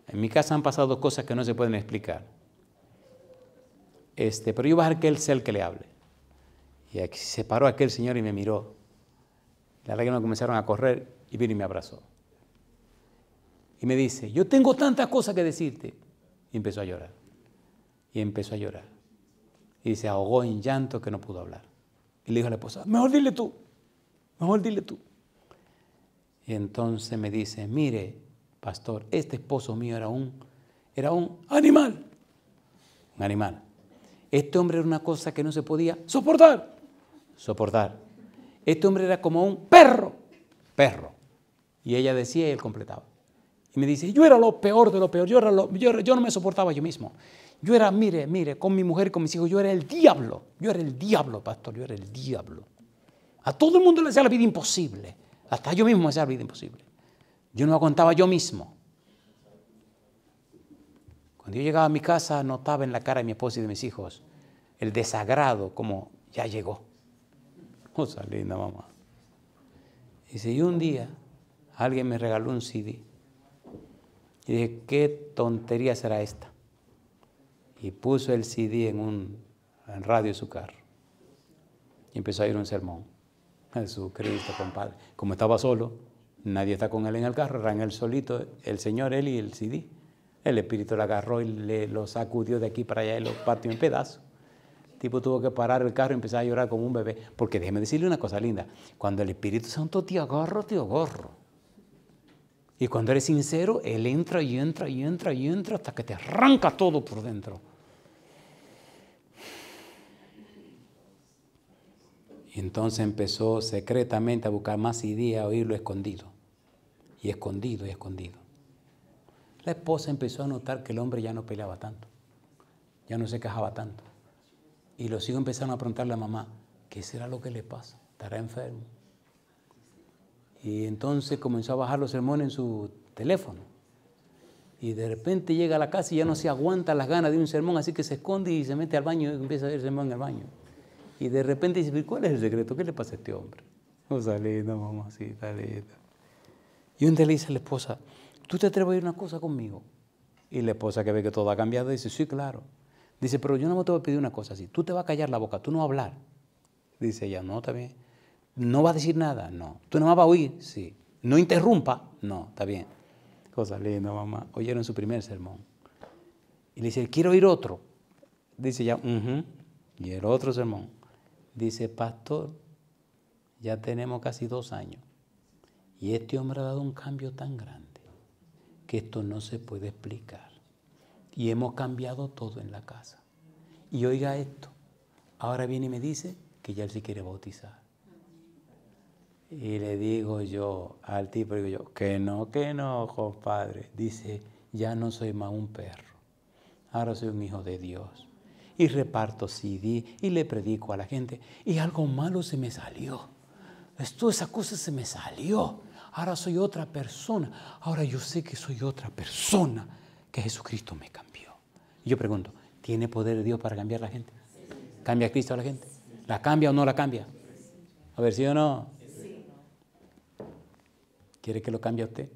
en mi casa han pasado cosas que no se pueden explicar. Este, pero yo voy a dejar que él sea el que le hable. Y aquí se paró aquel señor y me miró. La verdad comenzaron a correr y vino y me abrazó. Y me dice, yo tengo tantas cosas que decirte. Y empezó a llorar. Y empezó a llorar. Y se ahogó en llanto que no pudo hablar. Y le dijo a la esposa, mejor dile tú, mejor dile tú entonces me dice, mire, pastor, este esposo mío era un, era un animal. Un animal. Este hombre era una cosa que no se podía soportar. Soportar. Este hombre era como un perro. Perro. Y ella decía y él completaba. Y me dice, yo era lo peor de lo peor, yo, era yo, yo, no me soportaba yo mismo. Yo era, mire, mire, con mi mujer y con mis hijos, yo era el diablo. Yo era el diablo, pastor, yo era el diablo. A todo el mundo le hacía la vida imposible. Hasta yo mismo me hacía vida imposible. Yo no aguantaba yo mismo. Cuando yo llegaba a mi casa, notaba en la cara de mi esposa y de mis hijos el desagrado, como ya llegó. Cosa linda, mamá. Y si un día alguien me regaló un CD. Y dije, ¿qué tontería será esta? Y puso el CD en un radio de su carro. Y empezó a ir un sermón. Jesucristo, compadre. Como estaba solo, nadie está con él en el carro, en él solito, el Señor, él y el CD. El Espíritu lo agarró y le, lo sacudió de aquí para allá y lo partió en pedazos. El tipo tuvo que parar el carro y empezar a llorar como un bebé. Porque déjeme decirle una cosa linda. Cuando el Espíritu Santo te agarra, te agarra. Y cuando eres sincero, Él entra y entra y entra y entra hasta que te arranca todo por dentro. Y entonces empezó secretamente a buscar más ideas, a oírlo escondido. Y escondido, y escondido. La esposa empezó a notar que el hombre ya no peleaba tanto, ya no se quejaba tanto. Y los hijos empezaron a preguntarle a la mamá, ¿qué será lo que le pasa? ¿Estará enfermo? Y entonces comenzó a bajar los sermones en su teléfono. Y de repente llega a la casa y ya no se aguanta las ganas de un sermón, así que se esconde y se mete al baño y empieza a ver el sermón en el baño. Y de repente dice, ¿cuál es el secreto? ¿Qué le pasa a este hombre? sí, mamacita linda. Y un día le dice a la esposa, ¿tú te atreves a ir una cosa conmigo? Y la esposa que ve que todo ha cambiado dice, sí, claro. Dice, pero yo no me te voy a pedir una cosa así. Tú te vas a callar la boca, tú no vas a hablar. Dice ella, no, está bien. No vas a decir nada, no. Tú no vas a oír, sí. No interrumpa, no, está bien. Cosa linda, mamá. Oyeron su primer sermón. Y le dice, quiero ir otro. Dice ella, uh y el otro sermón. Dice, pastor, ya tenemos casi dos años. Y este hombre ha dado un cambio tan grande que esto no se puede explicar. Y hemos cambiado todo en la casa. Y oiga esto, ahora viene y me dice que ya él se quiere bautizar. Y le digo yo al tipo, yo, que no, que no, compadre. Dice, ya no soy más un perro, ahora soy un hijo de Dios y reparto CD y le predico a la gente y algo malo se me salió. esto esa cosa se me salió. Ahora soy otra persona. Ahora yo sé que soy otra persona, que Jesucristo me cambió. Y yo pregunto, ¿tiene poder Dios para cambiar a la gente? ¿Cambia Cristo a la gente? ¿La cambia o no la cambia? A ver, ¿sí o no? ¿Quiere que lo cambie usted?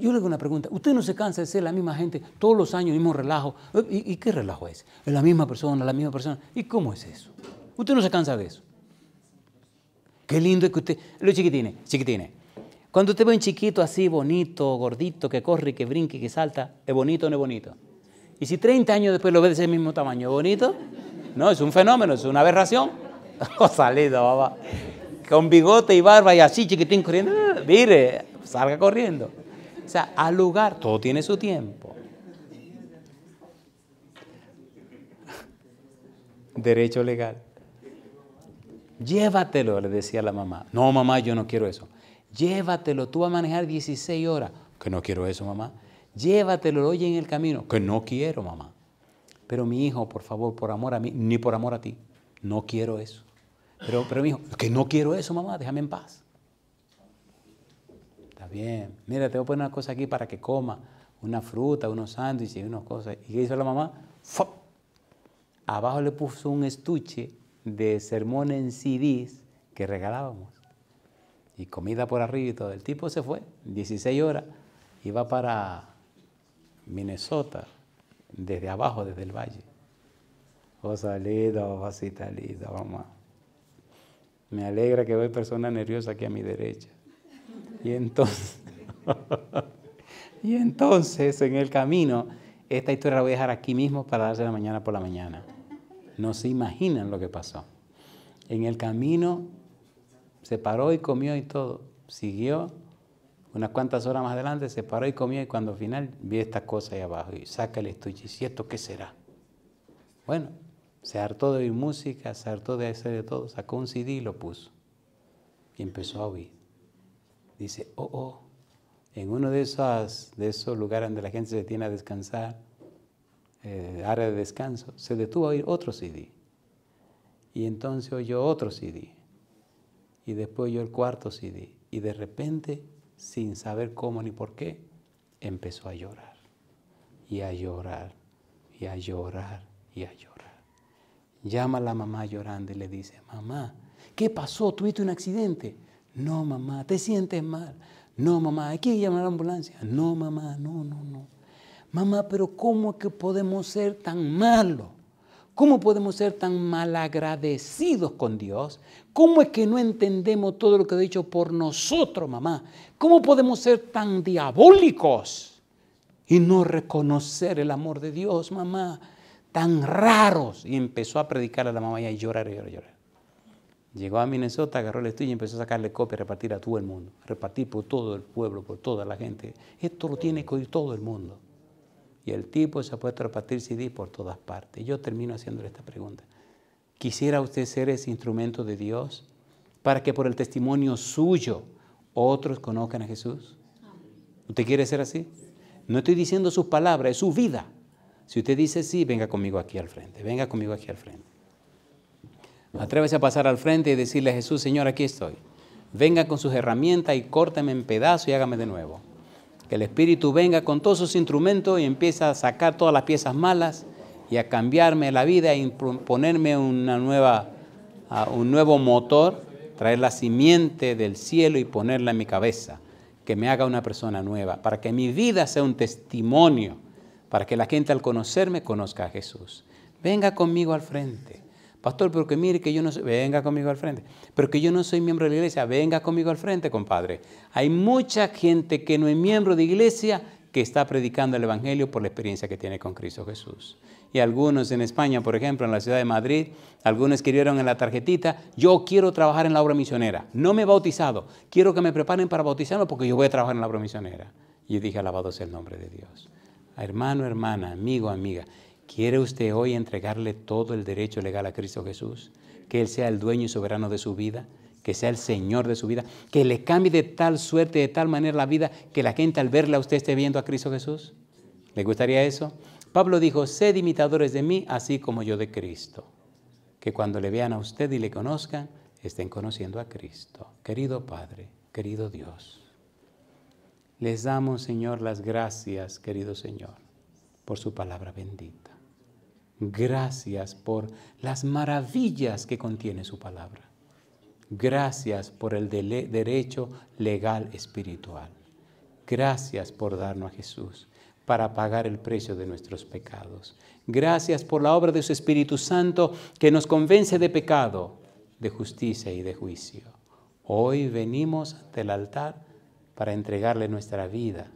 Yo le hago una pregunta. ¿Usted no se cansa de ser la misma gente todos los años, mismo relajo? ¿Y, qué relajo es? Es la misma persona, la misma persona. ¿Y cómo es eso? ¿Usted no se cansa de eso? Qué lindo es que usted... Los chiquitines, chiquitines. Cuando usted ve un chiquito así, bonito, gordito, que corre, que brinque, que salta, ¿es bonito o no es bonito? Y si 30 años después lo ve de ese mismo tamaño, ¿bonito? No, es un fenómeno, es una aberración. Oh, salido, baba. Con bigote y barba y así, chiquitín corriendo. Mire, salga corriendo. O sea, al lugar, todo tiene su tiempo. Derecho legal. Llévatelo, le decía la mamá. No, mamá, yo no quiero eso. Llévatelo, tú vas a manejar 16 horas. Que no quiero eso, mamá. Llévatelo, oye en el camino. Que no quiero, mamá. Pero mi hijo, por favor, por amor a mí, ni por amor a ti. No quiero eso. Pero, pero mi hijo, que no quiero eso, mamá, déjame en paz bien. Mira, te voy a poner una cosa aquí para que coma, una fruta, unos sándwiches, unas cosas. ¿Y qué hizo la mamá? Abajo le puso un estuche de sermones en CDs que regalábamos. Y comida por arriba y todo. El tipo se fue, 16 horas, iba para Minnesota, desde abajo, desde el valle. Cosa oh, linda, papacita oh, linda, mamá. Me alegra que vea personas nerviosas aquí a mi derecha. Y entonces, y entonces en el camino, esta historia la voy a dejar aquí mismo para darse la mañana por la mañana. No se imaginan lo que pasó. En el camino se paró y comió y todo. Siguió. Unas cuantas horas más adelante se paró y comió y cuando al final vi esta cosa ahí abajo y saca el estuche y ¿esto qué será? Bueno, se hartó de oír música, se hartó de hacer de todo, sacó un CD y lo puso. Y empezó a oír dice, oh, oh, en uno de, de esos lugares donde la gente se tiene a descansar, eh, área de descanso, se detuvo a oír otro CD. Y entonces oyó otro CD. Y después oyó el cuarto CD. Y de repente, sin saber cómo ni por qué, empezó a llorar. Y a llorar. Y a llorar. Y a llorar. Llama a la mamá llorando y le dice, mamá, ¿qué pasó? ¿Tuviste un accidente? No, mamá, te sientes mal. No, mamá, hay que llamar a la ambulancia. No, mamá, no, no, no. Mamá, pero ¿cómo es que podemos ser tan malos? ¿Cómo podemos ser tan malagradecidos con Dios? ¿Cómo es que no entendemos todo lo que ha dicho por nosotros, mamá? ¿Cómo podemos ser tan diabólicos y no reconocer el amor de Dios, mamá? Tan raros. Y empezó a predicar a la mamá y a llorar, llorar, llorar. Llegó a Minnesota, agarró el estudio y empezó a sacarle copia, a repartir a todo el mundo, a repartir por todo el pueblo, por toda la gente. Esto lo tiene que todo el mundo. Y el tipo se ha puesto a repartir CD por todas partes. Yo termino haciéndole esta pregunta. ¿Quisiera usted ser ese instrumento de Dios para que por el testimonio suyo otros conozcan a Jesús? ¿Usted quiere ser así? No estoy diciendo sus palabras, es su vida. Si usted dice sí, venga conmigo aquí al frente, venga conmigo aquí al frente. Atrévese a pasar al frente y decirle a Jesús, Señor, aquí estoy. Venga con sus herramientas y córtame en pedazos y hágame de nuevo. Que el Espíritu venga con todos sus instrumentos y empiece a sacar todas las piezas malas y a cambiarme la vida y ponerme una nueva, un nuevo motor, traer la simiente del cielo y ponerla en mi cabeza, que me haga una persona nueva, para que mi vida sea un testimonio, para que la gente al conocerme conozca a Jesús. Venga conmigo al frente. Pastor, pero que mire que yo no soy, venga conmigo al frente, pero que yo no soy miembro de la iglesia, venga conmigo al frente, compadre. Hay mucha gente que no es miembro de iglesia que está predicando el Evangelio por la experiencia que tiene con Cristo Jesús. Y algunos en España, por ejemplo, en la ciudad de Madrid, algunos escribieron en la tarjetita, yo quiero trabajar en la obra misionera, no me he bautizado, quiero que me preparen para bautizarlo porque yo voy a trabajar en la obra misionera. Y dije, alabado sea el nombre de Dios. Hermano, hermana, amigo, amiga, ¿Quiere usted hoy entregarle todo el derecho legal a Cristo Jesús? Que Él sea el dueño y soberano de su vida, que sea el Señor de su vida, que le cambie de tal suerte, de tal manera la vida, que la gente al verla usted esté viendo a Cristo Jesús. ¿Le gustaría eso? Pablo dijo, sed imitadores de mí, así como yo de Cristo. Que cuando le vean a usted y le conozcan, estén conociendo a Cristo. Querido Padre, querido Dios, les damos, Señor, las gracias, querido Señor, por su palabra bendita. Gracias por las maravillas que contiene su palabra. Gracias por el derecho legal espiritual. Gracias por darnos a Jesús para pagar el precio de nuestros pecados. Gracias por la obra de su Espíritu Santo que nos convence de pecado, de justicia y de juicio. Hoy venimos del altar para entregarle nuestra vida,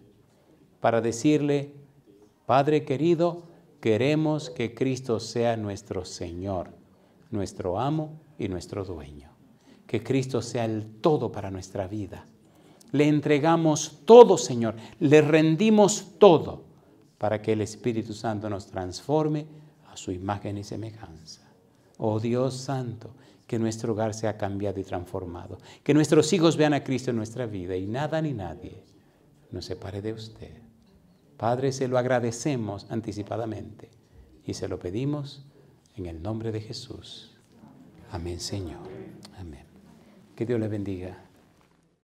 para decirle, Padre querido, Queremos que Cristo sea nuestro Señor, nuestro amo y nuestro dueño. Que Cristo sea el todo para nuestra vida. Le entregamos todo, Señor. Le rendimos todo para que el Espíritu Santo nos transforme a su imagen y semejanza. Oh Dios Santo, que nuestro hogar sea cambiado y transformado. Que nuestros hijos vean a Cristo en nuestra vida y nada ni nadie nos separe de usted. Padre, se lo agradecemos anticipadamente y se lo pedimos en el nombre de Jesús. Amén, Señor. Amén. Que Dios le bendiga.